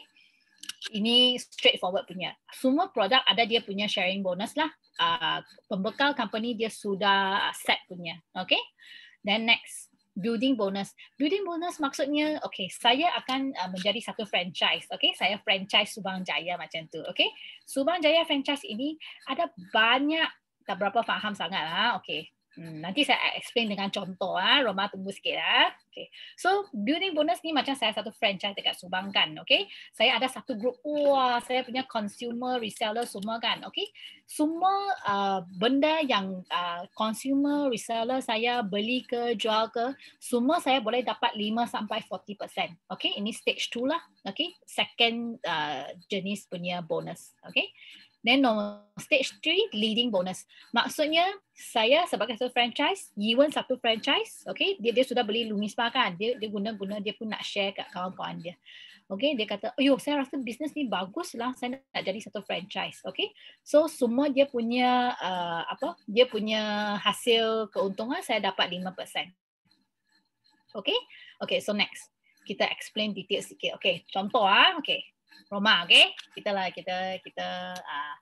[SPEAKER 1] ini straightforward punya. Semua produk ada dia punya sharing bonus lah. Uh, pembekal company dia sudah set punya. okey? then next building bonus. Building bonus maksudnya, okay, saya akan uh, menjadi satu franchise. Okay, saya franchise Subang Jaya macam tu. Okay, Subang Jaya franchise ini ada banyak tak berapa faham sangat lah. Okay, Hmm, nanti saya explain dengan contoh ah. Roma tunggu sikit ah. Okay. So, building bonus ni macam saya satu franchise dekat Subang kan, okay? Saya ada satu group, wah, saya punya consumer, reseller semua kan, okay? Semua uh, benda yang uh, consumer, reseller saya beli ke, jual ke, semua saya boleh dapat 5 sampai 40%. Okay, ini stage 2 lah, okay? Second uh, jenis punya bonus, okay? Then on stage three, leading bonus. Maksudnya, saya sebagai satu franchise, even satu franchise, okay, dia, dia sudah beli Lumispa kan, dia dia guna-guna, dia pun nak share kat kawan-kawan dia. Okay, dia kata, yo saya rasa bisnes ni bagus lah, saya nak jadi satu franchise. Okay, so semua dia punya, uh, apa, dia punya hasil keuntungan, saya dapat 5%. Okay, okay, so next. Kita explain detail sikit. Okay, contoh ah, okay. Roma, okay? Kita lah kita kita uh,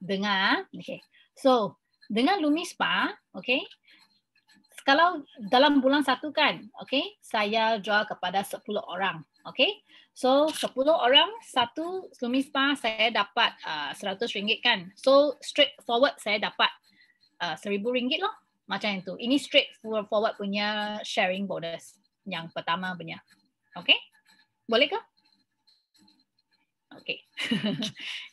[SPEAKER 1] dengar, okay? So dengan Lumispa, okay? Kalau dalam bulan satu kan, okay? Saya jual kepada sepuluh orang, okay? So sepuluh orang satu Lumispa saya dapat ah, seratus uh, ringgit kan? So straight forward saya dapat ah, seribu uh, ringgit loh, macam itu. Ini straight forward punya sharing bonus yang pertama punya, okay? Boleh ke? okay.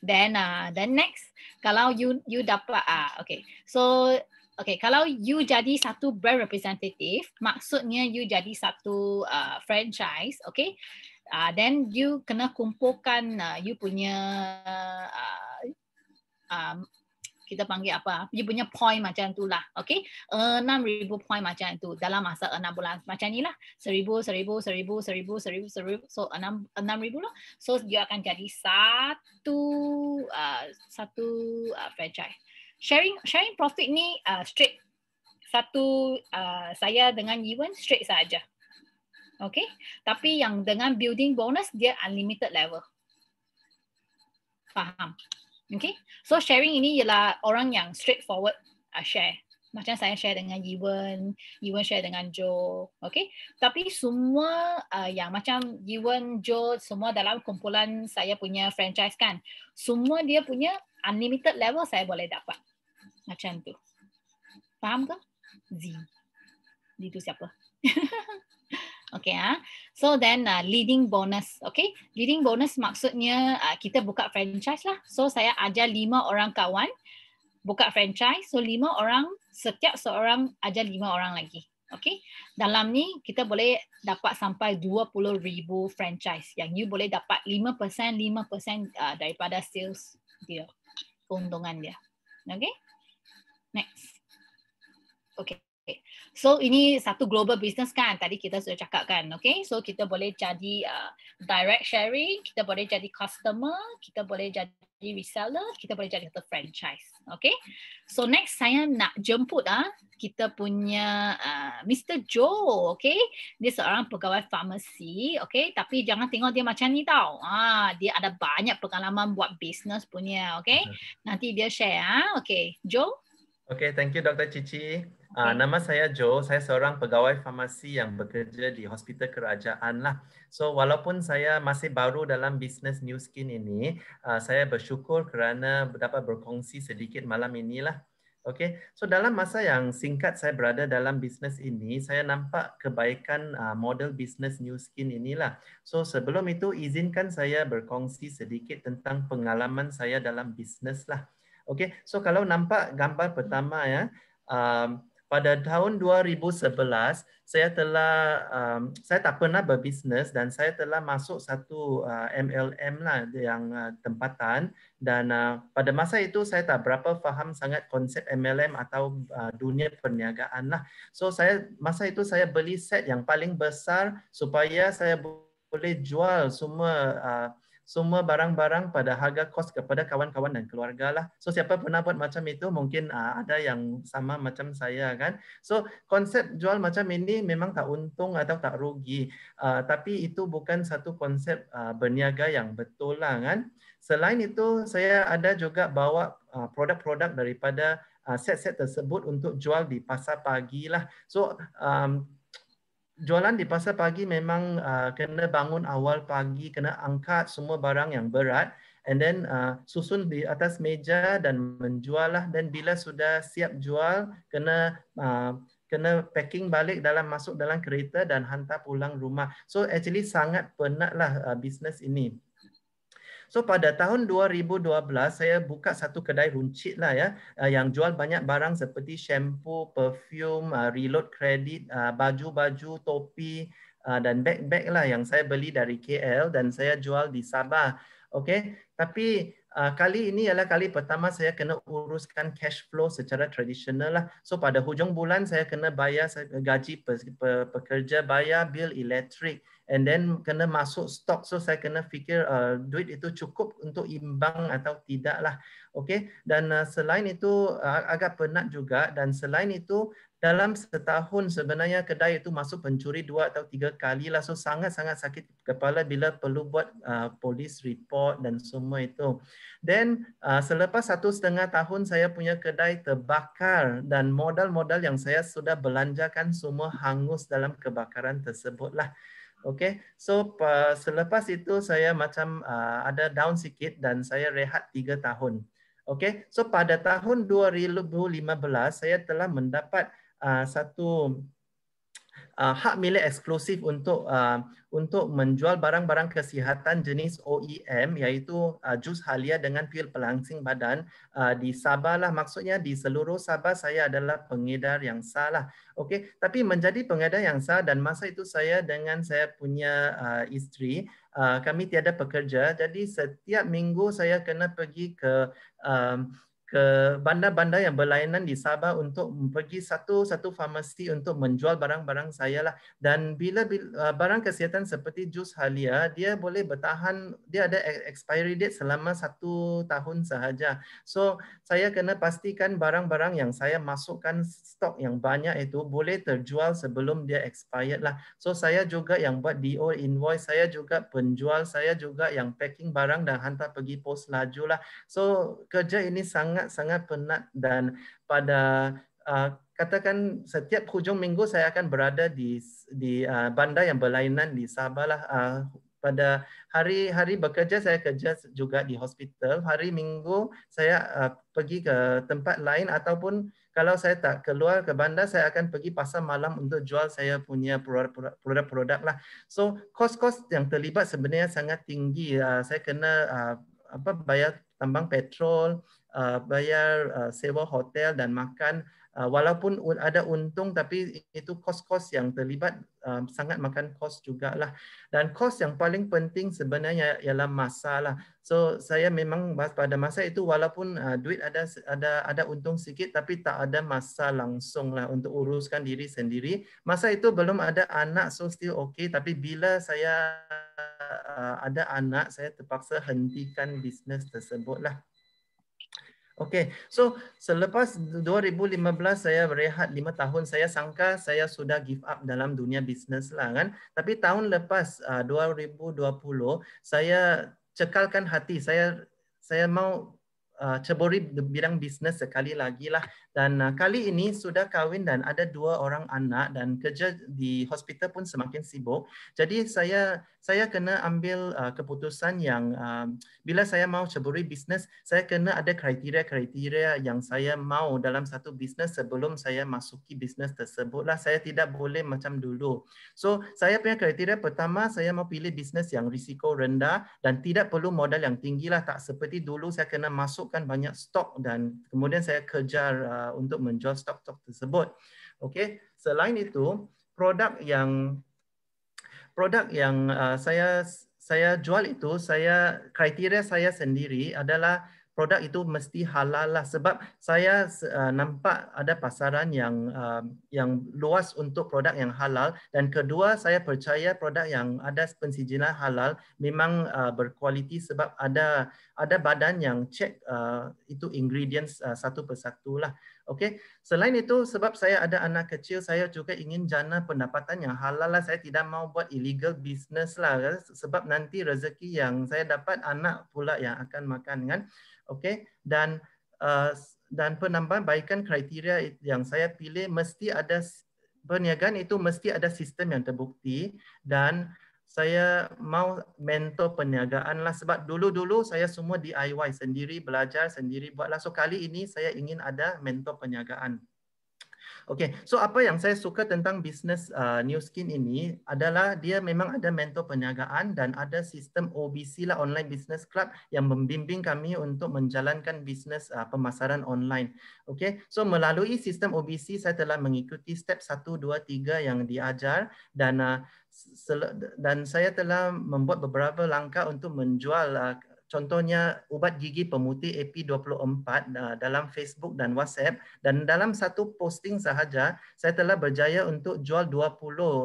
[SPEAKER 1] then uh, the next, kalau you you dapat ah, uh, okay. So okay, kalau you jadi satu brand representative, maksudnya you jadi satu uh, franchise, okay. Uh, then you kena kumpulkan uh, you punya uh, um, kita panggil apa dia punya point macam tu lah okay enam ribu point macam tu dalam masa enam bulan macam ni lah seribu seribu seribu seribu seribu seribu so enam enam ribu lah so dia akan jadi satu uh, satu uh, franchise sharing sharing profit ni uh, straight satu uh, saya dengan Yiwen straight saja okay tapi yang dengan building bonus dia unlimited level faham Okay, so sharing ini ialah orang yang straightforward uh, share. Macam saya share dengan Yiwen, Yiwen share dengan Joe. Okay, tapi semua uh, yang macam Yiwen, Joe, semua dalam kumpulan saya punya franchise kan, semua dia punya unlimited level saya boleh dapat. Macam tu. Faham ke? Z. Itu siapa? Okay, ah. so then uh, leading bonus. Okay, leading bonus maksudnya uh, kita buka franchise lah. So saya ajar lima orang kawan buka franchise. So lima orang, setiap seorang ajar lima orang lagi. Okay, dalam ni kita boleh dapat sampai 20,000 franchise. Yang you boleh dapat 5%, 5% uh, daripada sales dia, keuntungan dia. Okay, next. Okay. So ini satu global business kan tadi kita sudah cakap kan okay so kita boleh jadi uh, direct sharing kita boleh jadi customer kita boleh jadi reseller kita boleh jadi satu franchise okay so next saya nak jemput ah kita punya uh, Mr Joe okay dia seorang pegawai farmasi okay tapi jangan tengok dia macam ni tau ah dia ada banyak pengalaman buat business punya okay nanti dia share ah okay
[SPEAKER 3] Joe Okay, thank you Dr. Cici. Uh, nama saya Joe, saya seorang pegawai farmasi yang bekerja di Hospital Kerajaan lah. So walaupun saya masih baru dalam bisnes New Skin ini, uh, saya bersyukur kerana dapat berkongsi sedikit malam inilah. Okay, so dalam masa yang singkat saya berada dalam bisnes ini, saya nampak kebaikan ah, model bisnes New Skin inilah. So sebelum itu izinkan saya berkongsi sedikit tentang pengalaman saya dalam bisnes lah. Okey. So kalau nampak gambar pertama ya, um, pada tahun 2011 saya telah um, saya tak pernah berbisnes dan saya telah masuk satu uh, MLM lah yang uh, tempatan dan uh, pada masa itu saya tak berapa faham sangat konsep MLM atau uh, dunia perniagaan lah. So saya masa itu saya beli set yang paling besar supaya saya boleh jual semua uh, semua barang-barang pada harga kos kepada kawan-kawan dan keluarga lah. So siapa pernah buat macam itu mungkin uh, ada yang sama macam saya kan. So konsep jual macam ini memang tak untung atau tak rugi. Uh, tapi itu bukan satu konsep uh, berniaga yang betul lah kan. Selain itu saya ada juga bawa uh, produk-produk daripada set-set tersebut untuk jual di pasar pagi lah. So um, jualan di pasar pagi memang uh, kena bangun awal pagi, kena angkat semua barang yang berat and then uh, susun di atas meja dan menjual lah dan bila sudah siap jual kena uh, kena packing balik dalam masuk dalam kereta dan hantar pulang rumah. So actually sangat penatlah uh, bisnes ini. So pada tahun 2012 saya buka satu kedai runcit lah ya eh, yang jual banyak barang seperti shampoo, perfume, eh, reload kredit, eh, baju-baju, topi dan beg-beg lah yang saya beli dari KL dan saya jual di Sabah. Okay, tapi Uh, kali ini ialah kali pertama saya kena uruskan cash flow secara tradisional lah. So pada hujung bulan saya kena bayar gaji pe- pe- pekerja, bayar bil elektrik and then kena masuk stok so saya kena fikir uh, duit itu cukup untuk imbang atau tidak lah okay dan uh, selain itu uh, agak penat juga dan selain itu dalam setahun sebenarnya kedai itu masuk pencuri dua atau tiga kali lah so sangat sangat sakit kepala bila perlu buat uh, polis report dan semua itu then uh, selepas satu setengah tahun saya punya kedai terbakar dan modal-modal yang saya sudah belanjakan semua hangus dalam kebakaran tersebut lah Okay, so uh, selepas itu saya macam uh, ada down sikit dan saya rehat tiga tahun. Okay, so pada tahun 2015 saya telah mendapat uh, satu uh, hak milik eksklusif untuk uh, untuk menjual barang-barang kesihatan jenis OEM iaitu uh, jus halia dengan pil pelangsing badan uh, di Sabah lah maksudnya di seluruh Sabah saya adalah pengedar yang salah. Okey, tapi menjadi pengedar yang sah dan masa itu saya dengan saya punya uh, isteri uh, kami tiada pekerja jadi setiap minggu saya kena pergi ke uh, ke bandar-bandar yang berlainan di Sabah untuk pergi satu-satu farmasi untuk menjual barang-barang saya lah. Dan bila, bila uh, barang kesihatan seperti jus halia, dia boleh bertahan, dia ada e, expiry date selama satu tahun sahaja. So saya kena pastikan barang-barang yang saya masukkan stok yang banyak itu boleh terjual sebelum dia expired lah. So saya juga yang buat DO invoice, saya juga penjual, saya juga yang packing barang dan hantar pergi pos laju lah. So kerja ini sangat sangat-sangat penat dan pada uh, katakan setiap hujung minggu saya akan berada di di uh, bandar yang berlainan di Sabah lah uh, pada hari-hari bekerja saya kerja juga di hospital hari minggu saya uh, pergi ke tempat lain ataupun kalau saya tak keluar ke bandar saya akan pergi pasar malam untuk jual saya punya produk-produk lah so kos-kos yang terlibat sebenarnya sangat tinggi uh, saya kena uh, apa bayar tambang petrol Uh, bayar uh, sewa hotel dan makan uh, walaupun ada untung tapi itu kos-kos yang terlibat uh, sangat makan kos juga lah. dan kos yang paling penting sebenarnya ialah masa lah so saya memang pada masa itu walaupun uh, duit ada ada ada untung sikit tapi tak ada masa langsung lah untuk uruskan diri sendiri masa itu belum ada anak so still okay tapi bila saya uh, ada anak saya terpaksa hentikan bisnes tersebut lah. Okay, so selepas 2015 saya berehat 5 tahun, saya sangka saya sudah give up dalam dunia bisnes lah kan. Tapi tahun lepas 2020, ah, saya cekalkan hati, saya saya mau uh, ceburi bidang bisnes sekali lagi lah. Dan uh, kali ini sudah kahwin dan ada dua orang anak dan kerja di hospital pun semakin sibuk. Jadi saya saya kena ambil uh, keputusan yang uh, bila saya mau ceburi bisnes, saya kena ada kriteria-kriteria yang saya mau dalam satu bisnes sebelum saya masuki bisnes tersebut. Lah. Saya tidak boleh macam dulu. So, saya punya kriteria pertama, saya mau pilih bisnes yang risiko rendah dan tidak perlu modal yang tinggi. Lah. Tak seperti dulu, saya kena masuk masukkan banyak stok dan kemudian saya kejar uh, untuk menjual stok-stok tersebut. Okey. Selain itu, produk yang produk yang uh, saya saya jual itu saya kriteria saya sendiri adalah produk itu mesti halal lah sebab saya uh, nampak ada pasaran yang uh, yang luas untuk produk yang halal dan kedua saya percaya produk yang ada pensijilan halal memang uh, berkualiti sebab ada ada badan yang cek uh, itu ingredients uh, satu persatu lah. okay Selain itu sebab saya ada anak kecil saya juga ingin jana pendapatan yang halal lah. Saya tidak mau buat illegal business lah sebab nanti rezeki yang saya dapat anak pula yang akan makan kan okay dan uh, dan penambahan baikkan kriteria yang saya pilih mesti ada perniagaan itu mesti ada sistem yang terbukti dan saya mau mentor perniagaan lah sebab dulu-dulu saya semua DIY sendiri belajar sendiri buatlah so kali ini saya ingin ada mentor perniagaan Okay, so apa yang saya suka tentang bisnes uh, New Skin ini adalah dia memang ada mentor perniagaan dan ada sistem OBC lah online business club yang membimbing kami untuk menjalankan bisnes uh, pemasaran online. Okay, so melalui sistem OBC saya telah mengikuti step 1, 2, 3 yang diajar dan uh, dan saya telah membuat beberapa langkah untuk menjual uh, contohnya ubat gigi pemutih AP24 ah, dalam Facebook dan WhatsApp dan dalam satu posting sahaja saya telah berjaya untuk jual 20 uh,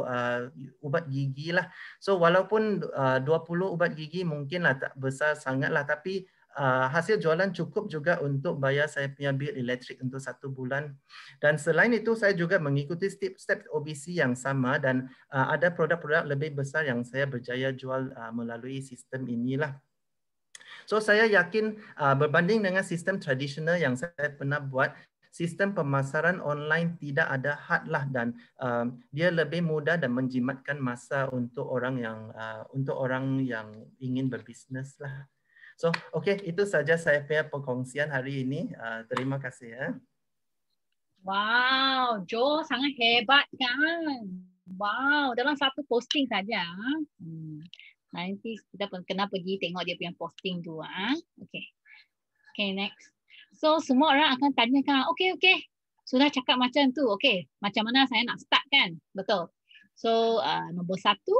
[SPEAKER 3] ah, ubat gigi lah. So walaupun ah, uh, 20 ubat gigi mungkinlah tak besar sangat lah tapi Uh, hasil jualan cukup juga untuk bayar saya punya bil elektrik untuk satu bulan. Dan selain itu, saya juga mengikuti step-step OBC yang sama dan uh, ada produk-produk lebih besar yang saya berjaya jual uh, melalui sistem inilah. So saya yakin uh, berbanding dengan sistem tradisional yang saya pernah buat, sistem pemasaran online tidak ada had lah dan um, dia lebih mudah dan menjimatkan masa untuk orang yang uh, untuk orang yang ingin berbisnes lah. So okay itu saja saya punya perkongsian hari ini. Uh, terima kasih ya.
[SPEAKER 1] Wow, Joe sangat hebat kan? Wow, dalam satu posting saja. Ah. Hmm. Nanti kita pun kena pergi tengok dia punya posting tu. Ha? Okay. Okay, next. So, semua orang akan tanyakan, okay, okay. Sudah cakap macam tu. Okay, macam mana saya nak start kan? Betul. So, uh, nombor satu,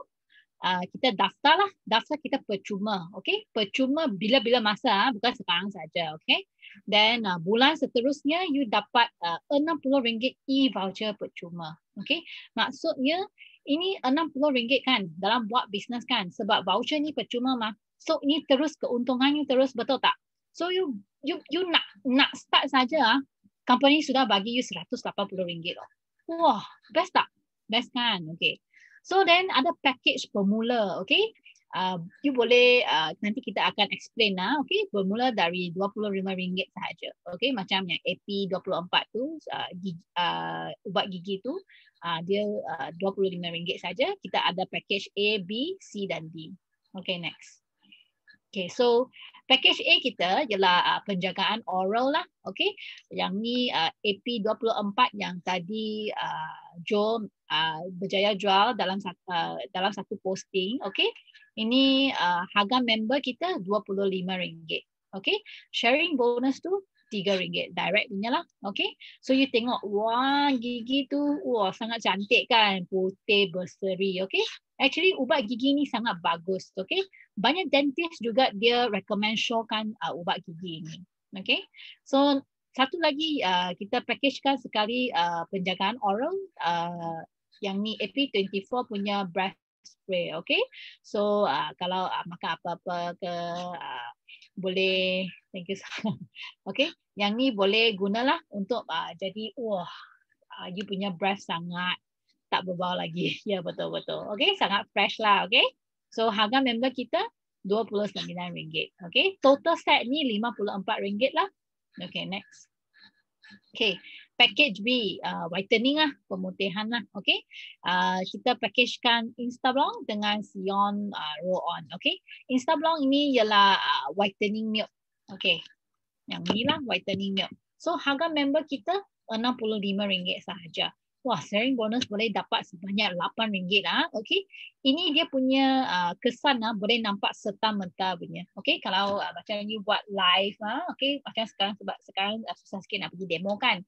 [SPEAKER 1] Uh, kita daftar lah Daftar kita percuma. Okay? Percuma bila-bila masa. Bukan sekarang saja, Okay? Then uh, bulan seterusnya, you dapat uh, RM60 e-voucher percuma. Okay? Maksudnya, ini enam puluh ringgit kan dalam buat bisnes kan sebab voucher ni percuma mah. So ini terus keuntungannya terus betul tak? So you you you nak nak start saja ah company sudah bagi you seratus lapan puluh ringgit loh. Wah, best tak? Best kan? Okay. So then ada package pemula, okay? Uh, you boleh uh, nanti kita akan explain lah, okay? Bermula dari dua puluh lima ringgit sahaja, okay? Macam yang AP24 tu, uh, gigi, uh, ubat gigi tu, uh, dia RM25 ah, uh, saja. Kita ada package A, B, C dan D. Okay, next. Okay, so package A kita ialah uh, penjagaan oral lah. Okay, yang ni uh, AP24 yang tadi uh, Joe uh, berjaya jual dalam uh, dalam satu posting. Okay, ini uh, harga member kita RM25. Okay, sharing bonus tu rm ringgit direct punya lah. Okay. So you tengok. Wah gigi tu wah sangat cantik kan. Putih berseri. Okay. Actually ubat gigi ni sangat bagus. Okay. Banyak dentist juga dia recommend showkan uh, ubat gigi ni. Okay. So satu lagi uh, kita packagekan sekali uh, penjagaan oral. Uh, yang ni AP24 punya breath spray. Okay. So uh, kalau uh, makan apa-apa ke uh, boleh Thank you. okay, yang ni boleh gunalah untuk uh, jadi wah, uh, you punya breath sangat tak berbau lagi. Ya yeah, betul betul. Okay, sangat fresh lah. Okay, so harga member kita RM29. Okay, total set ni RM54 lah. Okay, next. Okay, package B, uh, whitening lah, pemutihan lah. Okay, uh, kita packagekan Instablong dengan Sion uh, Roll On. Okay, Instablong ini ialah uh, whitening milk. Okay. Yang ni lah whitening milk. So harga member kita RM65 sahaja. Wah, sharing bonus boleh dapat sebanyak RM8 lah. Okay. Ini dia punya uh, kesan lah. Boleh nampak serta merta punya. Okay. Kalau uh, macam you buat live lah. Okay. Macam sekarang sebab sekarang uh, susah sikit nak pergi demo kan.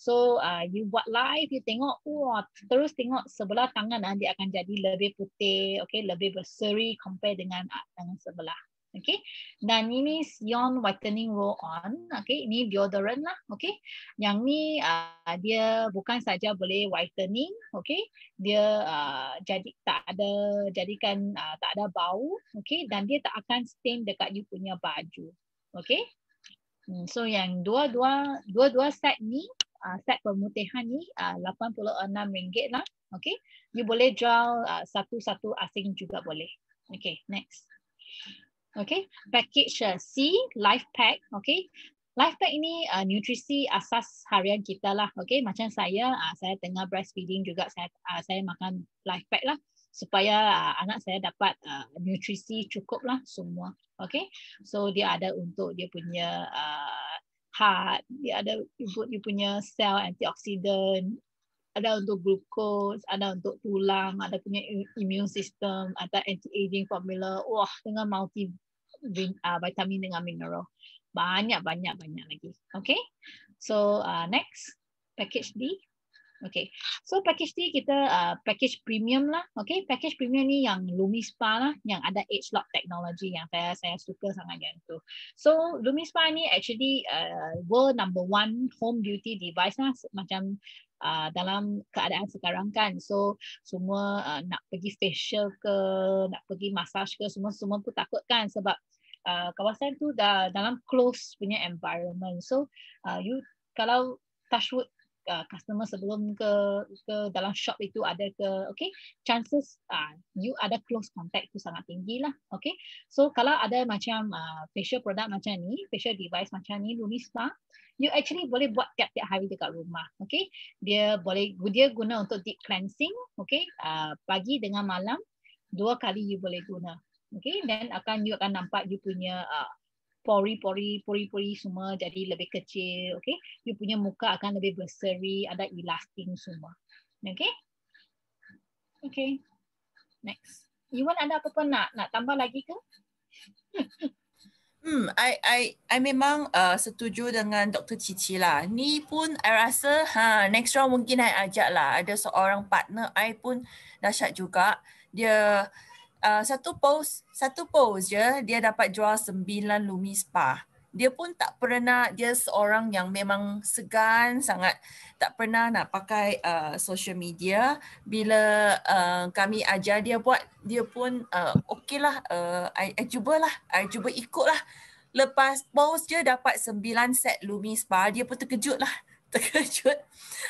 [SPEAKER 1] So uh, you buat live, you tengok, wah terus tengok sebelah tangan lah, dia akan jadi lebih putih, okay, lebih berseri compare dengan uh, tangan sebelah. Okay. Dan ini Sion Whitening Roll On. Okay. Ini deodorant lah. Okay. Yang ni uh, dia bukan saja boleh whitening. Okay. Dia uh, jadi tak ada jadikan uh, tak ada bau. Okay. Dan dia tak akan stain dekat you punya baju. Okay. Hmm, so yang dua-dua dua-dua set ni uh, set pemutihan ni uh, rm ringgit lah. Okay. You boleh jual uh, satu-satu uh, asing juga boleh. Okay. Next. Okay, package uh, C, life pack. Okay, life pack ini uh, nutrisi asas harian kita lah. Okay, macam saya, uh, saya tengah breastfeeding juga, saya uh, saya makan life pack lah. Supaya uh, anak saya dapat uh, nutrisi cukup lah semua. Okay, so dia ada untuk dia punya uh, heart, dia ada untuk dia punya sel antioksidan, ada untuk glucose, ada untuk tulang, ada punya immune system, ada anti-aging formula. Wah, dengan multi ah, vitamin dengan mineral. Banyak-banyak-banyak lagi. Okay. So, uh, next. Package D. Okay. So, package D kita uh, package premium lah. Okay. Package premium ni yang Lumispa lah. Yang ada age lock technology yang saya saya suka sangat yang tu. So, Lumispa ni actually uh, world number one home beauty device lah. Macam uh, dalam keadaan sekarang kan so semua uh, nak pergi facial ke nak pergi massage ke semua semua pun takut kan sebab uh, kawasan tu dah dalam close punya environment so uh, you kalau touchwood uh, customer sebelum ke ke dalam shop itu ada ke okay chances ah uh, you ada close contact tu sangat tinggi lah okay so kalau ada macam uh, facial product macam ni facial device macam ni Lumispa you actually boleh buat tiap-tiap hari dekat rumah. Okay? Dia boleh dia guna untuk deep cleansing. Okay? Uh, pagi dengan malam, dua kali you boleh guna. Okay? Then akan you akan nampak you punya uh, pori-pori pori-pori semua jadi lebih kecil okay? you punya muka akan lebih berseri ada elastin semua okay? Okay, next Iwan ada apa apa nak nak tambah lagi ke
[SPEAKER 2] Hmm, I I I memang uh, setuju dengan Dr. Cici lah. Ni pun I rasa ha, next round mungkin I ajak lah. Ada seorang partner I pun dahsyat juga. Dia Ah, satu post, satu post je dia dapat jual sembilan lumi spa. Dia pun tak pernah, dia seorang yang memang segan sangat tak pernah nak pakai uh, social media. Bila uh, kami ajar dia buat, dia pun uh, okeylah, uh, I, I cubalah, cuba ikut lah. Lepas post je dapat sembilan set Lumi Spa, dia pun terkejut lah, Terkejut.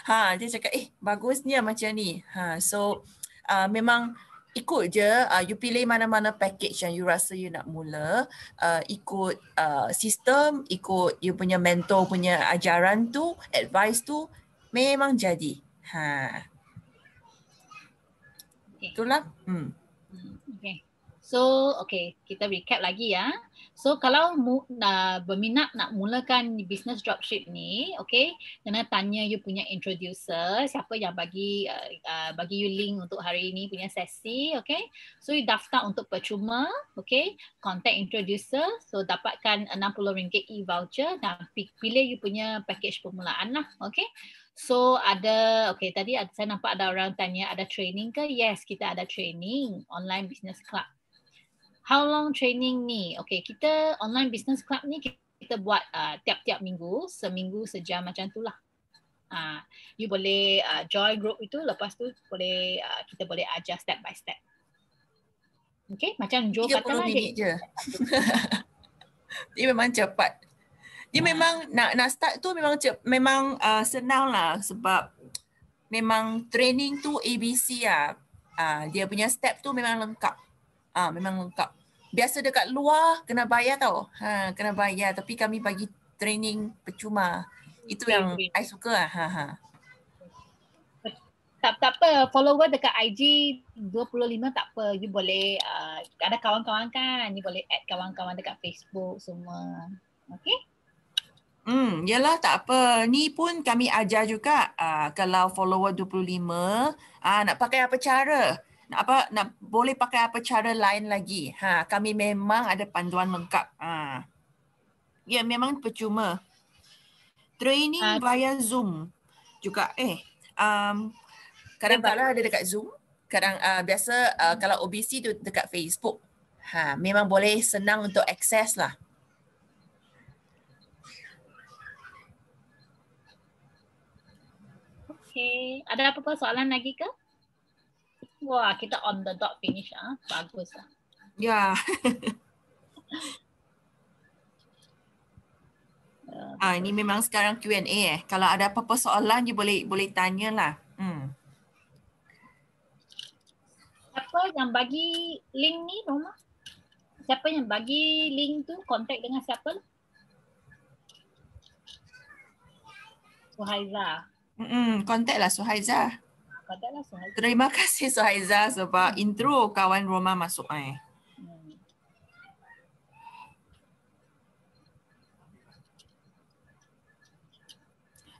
[SPEAKER 2] Ha, dia cakap, eh bagusnya macam ni. Ha, so uh, memang ikut je uh, you pilih mana-mana package yang you rasa you nak mula uh, ikut uh, sistem ikut you punya mentor punya ajaran tu advice tu memang jadi ha okay. itulah hmm,
[SPEAKER 1] hmm okay so okay kita recap lagi ya So kalau uh, berminat nak mulakan bisnes dropship ni, okay, kena tanya you punya introducer, siapa yang bagi uh, uh, bagi you link untuk hari ini punya sesi, okay. So you daftar untuk percuma, okay, contact introducer, so dapatkan RM60 e-voucher dan pilih you punya package permulaan lah, okay. So ada, okay, tadi saya nampak ada orang tanya ada training ke? Yes, kita ada training online business club how long training ni? Okay, kita online business club ni kita buat uh, tiap-tiap minggu, seminggu sejam macam tu lah. Uh, you boleh uh, join group itu lepas tu boleh uh, kita boleh ajar step by step.
[SPEAKER 2] Okay, macam Jo kata lah. 30 minit Dia memang cepat. Dia ah. memang nak nak start tu memang cep, memang uh, senang lah sebab memang training tu ABC lah. ah uh, dia punya step tu memang lengkap ah uh, memang lengkap biasa dekat luar kena bayar tau. Ha kena bayar tapi kami bagi training percuma. Itu okay, yang okay. I suka ah. Ha ha. Tak, tak apa, follower dekat IG
[SPEAKER 1] 25 tak apa. You boleh, uh, ada kawan-kawan kan? You boleh add kawan-kawan dekat Facebook semua. Okay?
[SPEAKER 2] Hmm, yalah tak apa. Ni pun kami ajar juga uh, kalau follower 25 uh, nak pakai apa cara apa nak boleh pakai apa cara lain lagi. Ha, kami memang ada panduan lengkap. Ha. Ya, memang percuma. Training uh, via Zoom juga. Eh, um, kadang-kadang ada dekat Zoom. Kadang uh, biasa uh, kalau OBC tu dekat Facebook. Ha, memang boleh senang untuk akses lah.
[SPEAKER 1] Okay. Ada apa-apa soalan lagi ke? Wah, kita on the dot finish ah. Huh? Bagus ah. Huh?
[SPEAKER 2] Ya. Yeah. ah, ini memang sekarang Q&A eh. Kalau ada apa-apa soalan, you boleh boleh tanyalah. Hmm.
[SPEAKER 1] Siapa yang bagi link ni, Roma? Siapa yang bagi link tu, contact dengan siapa? Suhaiza.
[SPEAKER 2] Hmm, contact lah Suhaiza. Suhaiza. Terima kasih Suhaiza sebab hmm. intro kawan Roma masuk air. Eh. Hmm.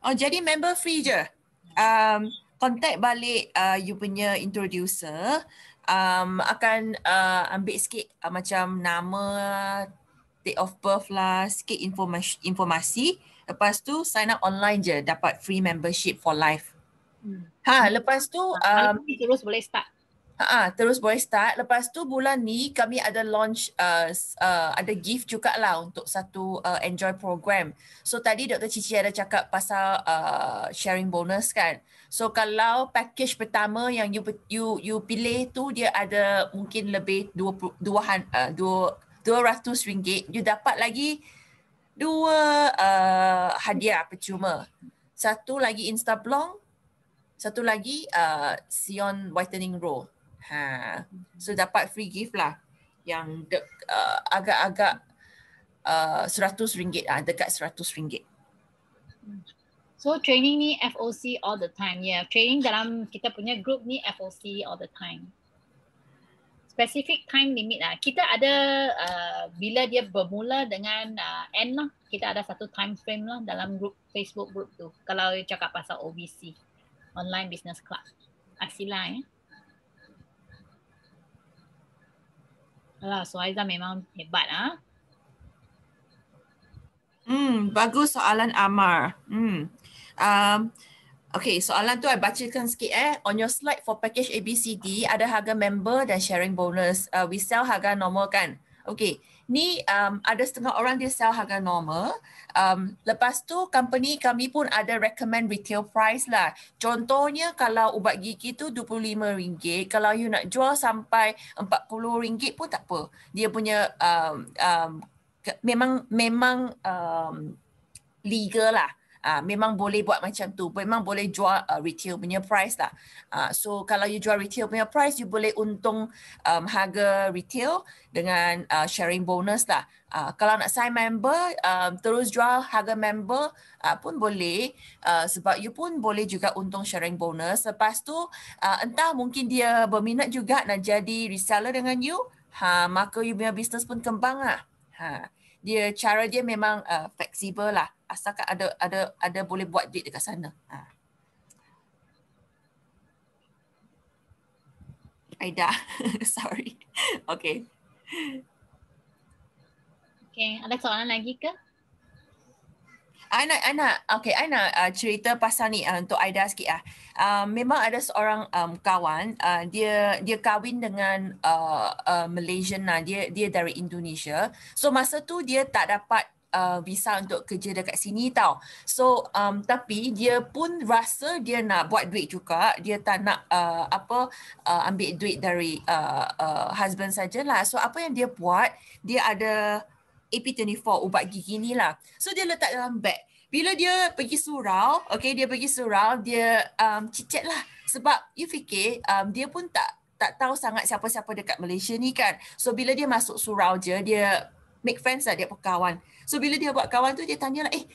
[SPEAKER 2] Oh jadi member free je. Um, contact balik uh, you punya introducer. Um, akan uh, ambil sikit uh, macam nama, date of birth lah, sikit informasi. Lepas tu sign up online je dapat free membership for life. Hmm. Ha, lepas tu ah, um, terus boleh start. Ha, terus boleh start. Lepas tu bulan ni kami ada launch uh, uh, ada gift juga lah untuk satu uh, enjoy program. So tadi Dr. Cici ada cakap pasal uh, sharing bonus kan. So kalau package pertama yang you you you pilih tu dia ada mungkin lebih 20 uh, dua dua uh, 200 ringgit, you dapat lagi dua uh, hadiah percuma. Satu lagi instablong. Satu lagi uh, Whitening Roll. Ha. So dapat free gift lah yang de- uh, agak-agak uh, RM100 ah uh, dekat RM100.
[SPEAKER 1] So training ni FOC all the time. Yeah, training dalam kita punya group ni FOC all the time. Specific time limit lah. Kita ada uh, bila dia bermula dengan uh, end lah. Kita ada satu time frame lah dalam group Facebook group tu. Kalau cakap pasal OBC online business club. Asila eh. Alah, so Aiza memang hebat ah.
[SPEAKER 2] Hmm, bagus soalan Amar. Hmm. Um, okay, soalan tu saya bacakan sikit eh. On your slide for package ABCD, ada harga member dan sharing bonus. Uh, we sell harga normal kan? Okay, ni um, ada setengah orang dia sell harga normal. Um, lepas tu company kami pun ada recommend retail price lah. Contohnya kalau ubat gigi tu RM25, kalau you nak jual sampai RM40 pun tak apa. Dia punya um, um, memang memang um, legal lah. Ah, uh, memang boleh buat macam tu. Memang boleh jual uh, retail punya price lah. Ah, uh, so kalau you jual retail punya price, you boleh untung um, harga retail dengan uh, sharing bonus lah. Ah, uh, kalau nak sign member, um, terus jual harga member uh, pun boleh. uh, sebab you pun boleh juga untung sharing bonus. Lepas tu, uh, entah mungkin dia berminat juga nak jadi reseller dengan you. Ha, maka you punya business pun kembang lah. Ha, dia cara dia memang uh, fleksibel lah asalkan ada ada ada boleh buat date dekat sana. Ha. Aida, sorry. Okay. Okay, ada soalan lagi ke? Aina, Aina, okay, Aina uh, cerita pasal ni uh, untuk Aida sikit lah. Uh, memang ada seorang um, kawan, uh, dia dia kahwin dengan uh, uh, Malaysian lah. Dia dia dari Indonesia. So masa tu dia tak dapat uh, visa untuk kerja dekat sini tau. So um, tapi dia pun rasa dia nak buat duit juga. Dia tak nak uh, apa uh, ambil duit dari uh, uh, husband sajalah. So apa yang dia buat, dia ada AP24 ubat gigi ni lah. So dia letak dalam beg. Bila dia pergi surau, okay, dia pergi surau, dia um, cicat lah. Sebab you fikir, um, dia pun tak tak tahu sangat siapa-siapa dekat Malaysia ni kan. So bila dia masuk surau je, dia make friends lah, dia kawan. So bila dia buat kawan tu dia tanya lah, eh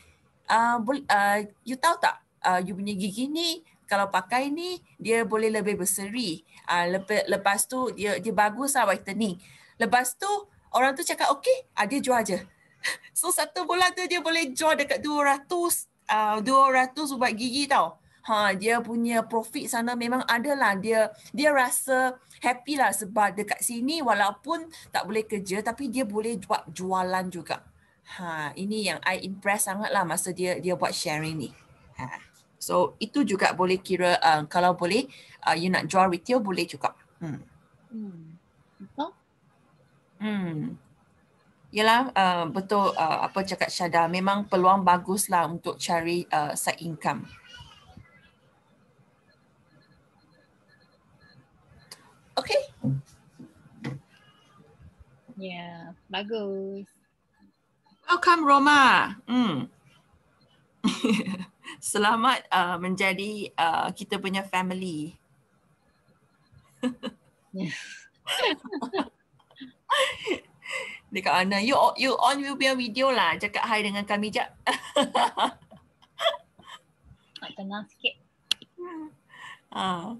[SPEAKER 2] uh, uh, you tahu tak uh, you punya gigi ni kalau pakai ni dia boleh lebih berseri. Uh, lepas, lepas tu dia dia baguslah whitening. Lepas tu orang tu cakap okay, uh, dia jual aje. So satu bulan tu dia boleh jual dekat 200 uh, 200 ubat gigi tau. Ha, dia punya profit sana memang ada lah. Dia dia rasa happy lah sebab dekat sini walaupun tak boleh kerja tapi dia boleh buat jualan juga. Ha, ini yang I impress sangat lah masa dia dia buat sharing ni. Ha. So itu juga boleh kira uh, kalau boleh uh, you nak draw retail boleh juga.
[SPEAKER 3] Hmm.
[SPEAKER 1] Hmm.
[SPEAKER 2] Hmm. Yalah uh, betul uh, apa cakap Syada memang peluang bagus lah untuk cari uh, side income.
[SPEAKER 1] Okay. Hmm. Yeah, bagus
[SPEAKER 2] welcome Roma. Hmm. Selamat uh, menjadi uh, kita punya family. Dekat Ana, you you on will be a video lah. Cakap hi dengan kami jap. Tak tengah sikit. Ha. Ah. Uh.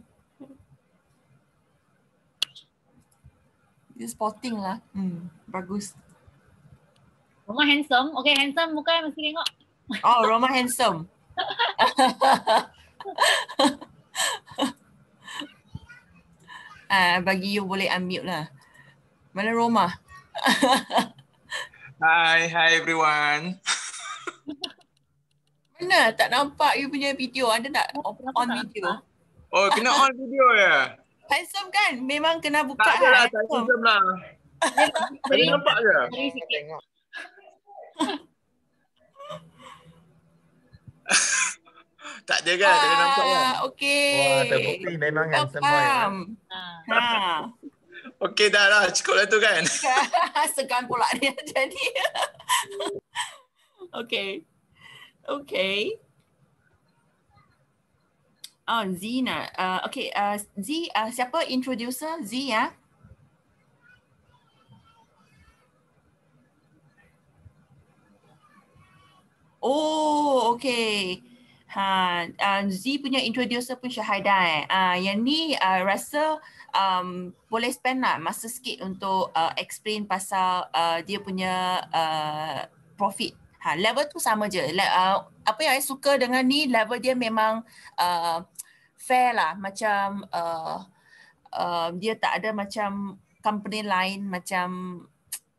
[SPEAKER 2] You spotting lah. Hmm, bagus.
[SPEAKER 1] Roma handsome. Okay, handsome muka mesti tengok.
[SPEAKER 2] Oh, Roma handsome. Ah, uh, bagi you boleh unmute lah. Mana Roma?
[SPEAKER 1] hi,
[SPEAKER 3] hi everyone.
[SPEAKER 2] Mana tak nampak you punya video? Ada tak oh, on video? Nampak?
[SPEAKER 3] Oh, kena on video ya.
[SPEAKER 2] Handsome kan? Memang
[SPEAKER 3] kena buka. Tak ada lah, tak handsome lah. Tadi nampak je. Tadi sikit. tak ada kan? Ah, tak ada ah, nampak kan? Okay. Wah, terbukti memang kan semua. Kan? Ha. Okey dah lah. Cukup lah tu kan?
[SPEAKER 2] Segan pula dia jadi. okay. Okay. Oh, ah, ah, Z nak. Uh, okay, uh, Z, uh, siapa introducer? Z ya? Uh? Oh, okay. Ha, um, Z punya introducer pun Syahidah eh. Uh, yang ni uh, rasa um, boleh spend lah masa sikit untuk uh, explain pasal uh, dia punya uh, profit. Ha, level tu sama je. Le- uh, apa yang saya suka dengan ni, level dia memang uh, fair lah. Macam uh, uh, dia tak ada macam company lain macam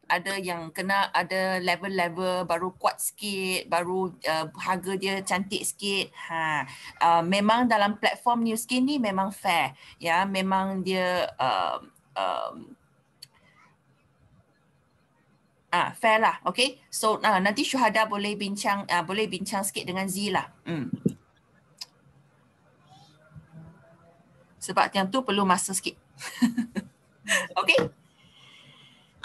[SPEAKER 2] ada yang kena ada level-level baru kuat sikit baru uh, harga dia cantik sikit ha uh, memang dalam platform new skin ni memang fair ya memang dia um, um, ah fair lah okay so uh, nanti syuhada boleh bincang uh, boleh bincang sikit dengan Z lah mm. sebab yang tu perlu masa sikit okay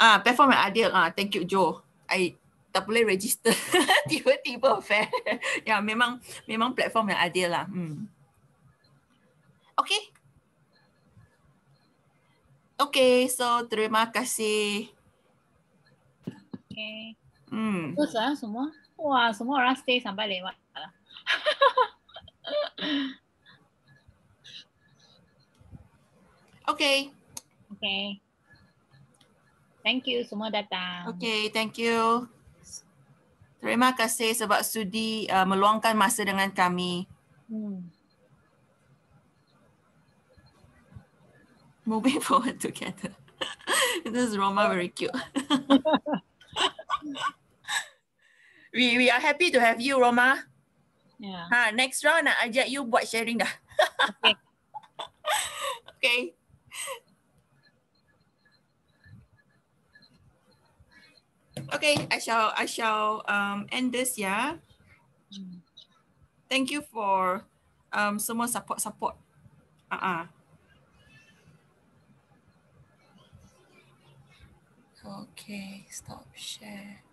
[SPEAKER 2] Ah, perform yang adil. Ah, thank you Joe. I tak boleh register tiba-tiba fair. ya, yeah, memang memang platform yang adil lah. Hmm. Okay. Okay, so terima kasih. Okay.
[SPEAKER 1] Hmm. Terus lah semua. Wah, semua orang stay sampai lewat lah. okay. Okay. Thank you semua datang. Okay, thank you.
[SPEAKER 2] Terima kasih sebab sudi uh, meluangkan masa dengan kami. Hmm. Moving forward together. This Roma very cute. we we are happy to have you Roma. Yeah. Ha, next round nak ajak you buat sharing dah. okay. okay. Okay, I shall I shall um end this yeah. Thank you for um semua support support. Ah. Uh-uh. Okay, stop share.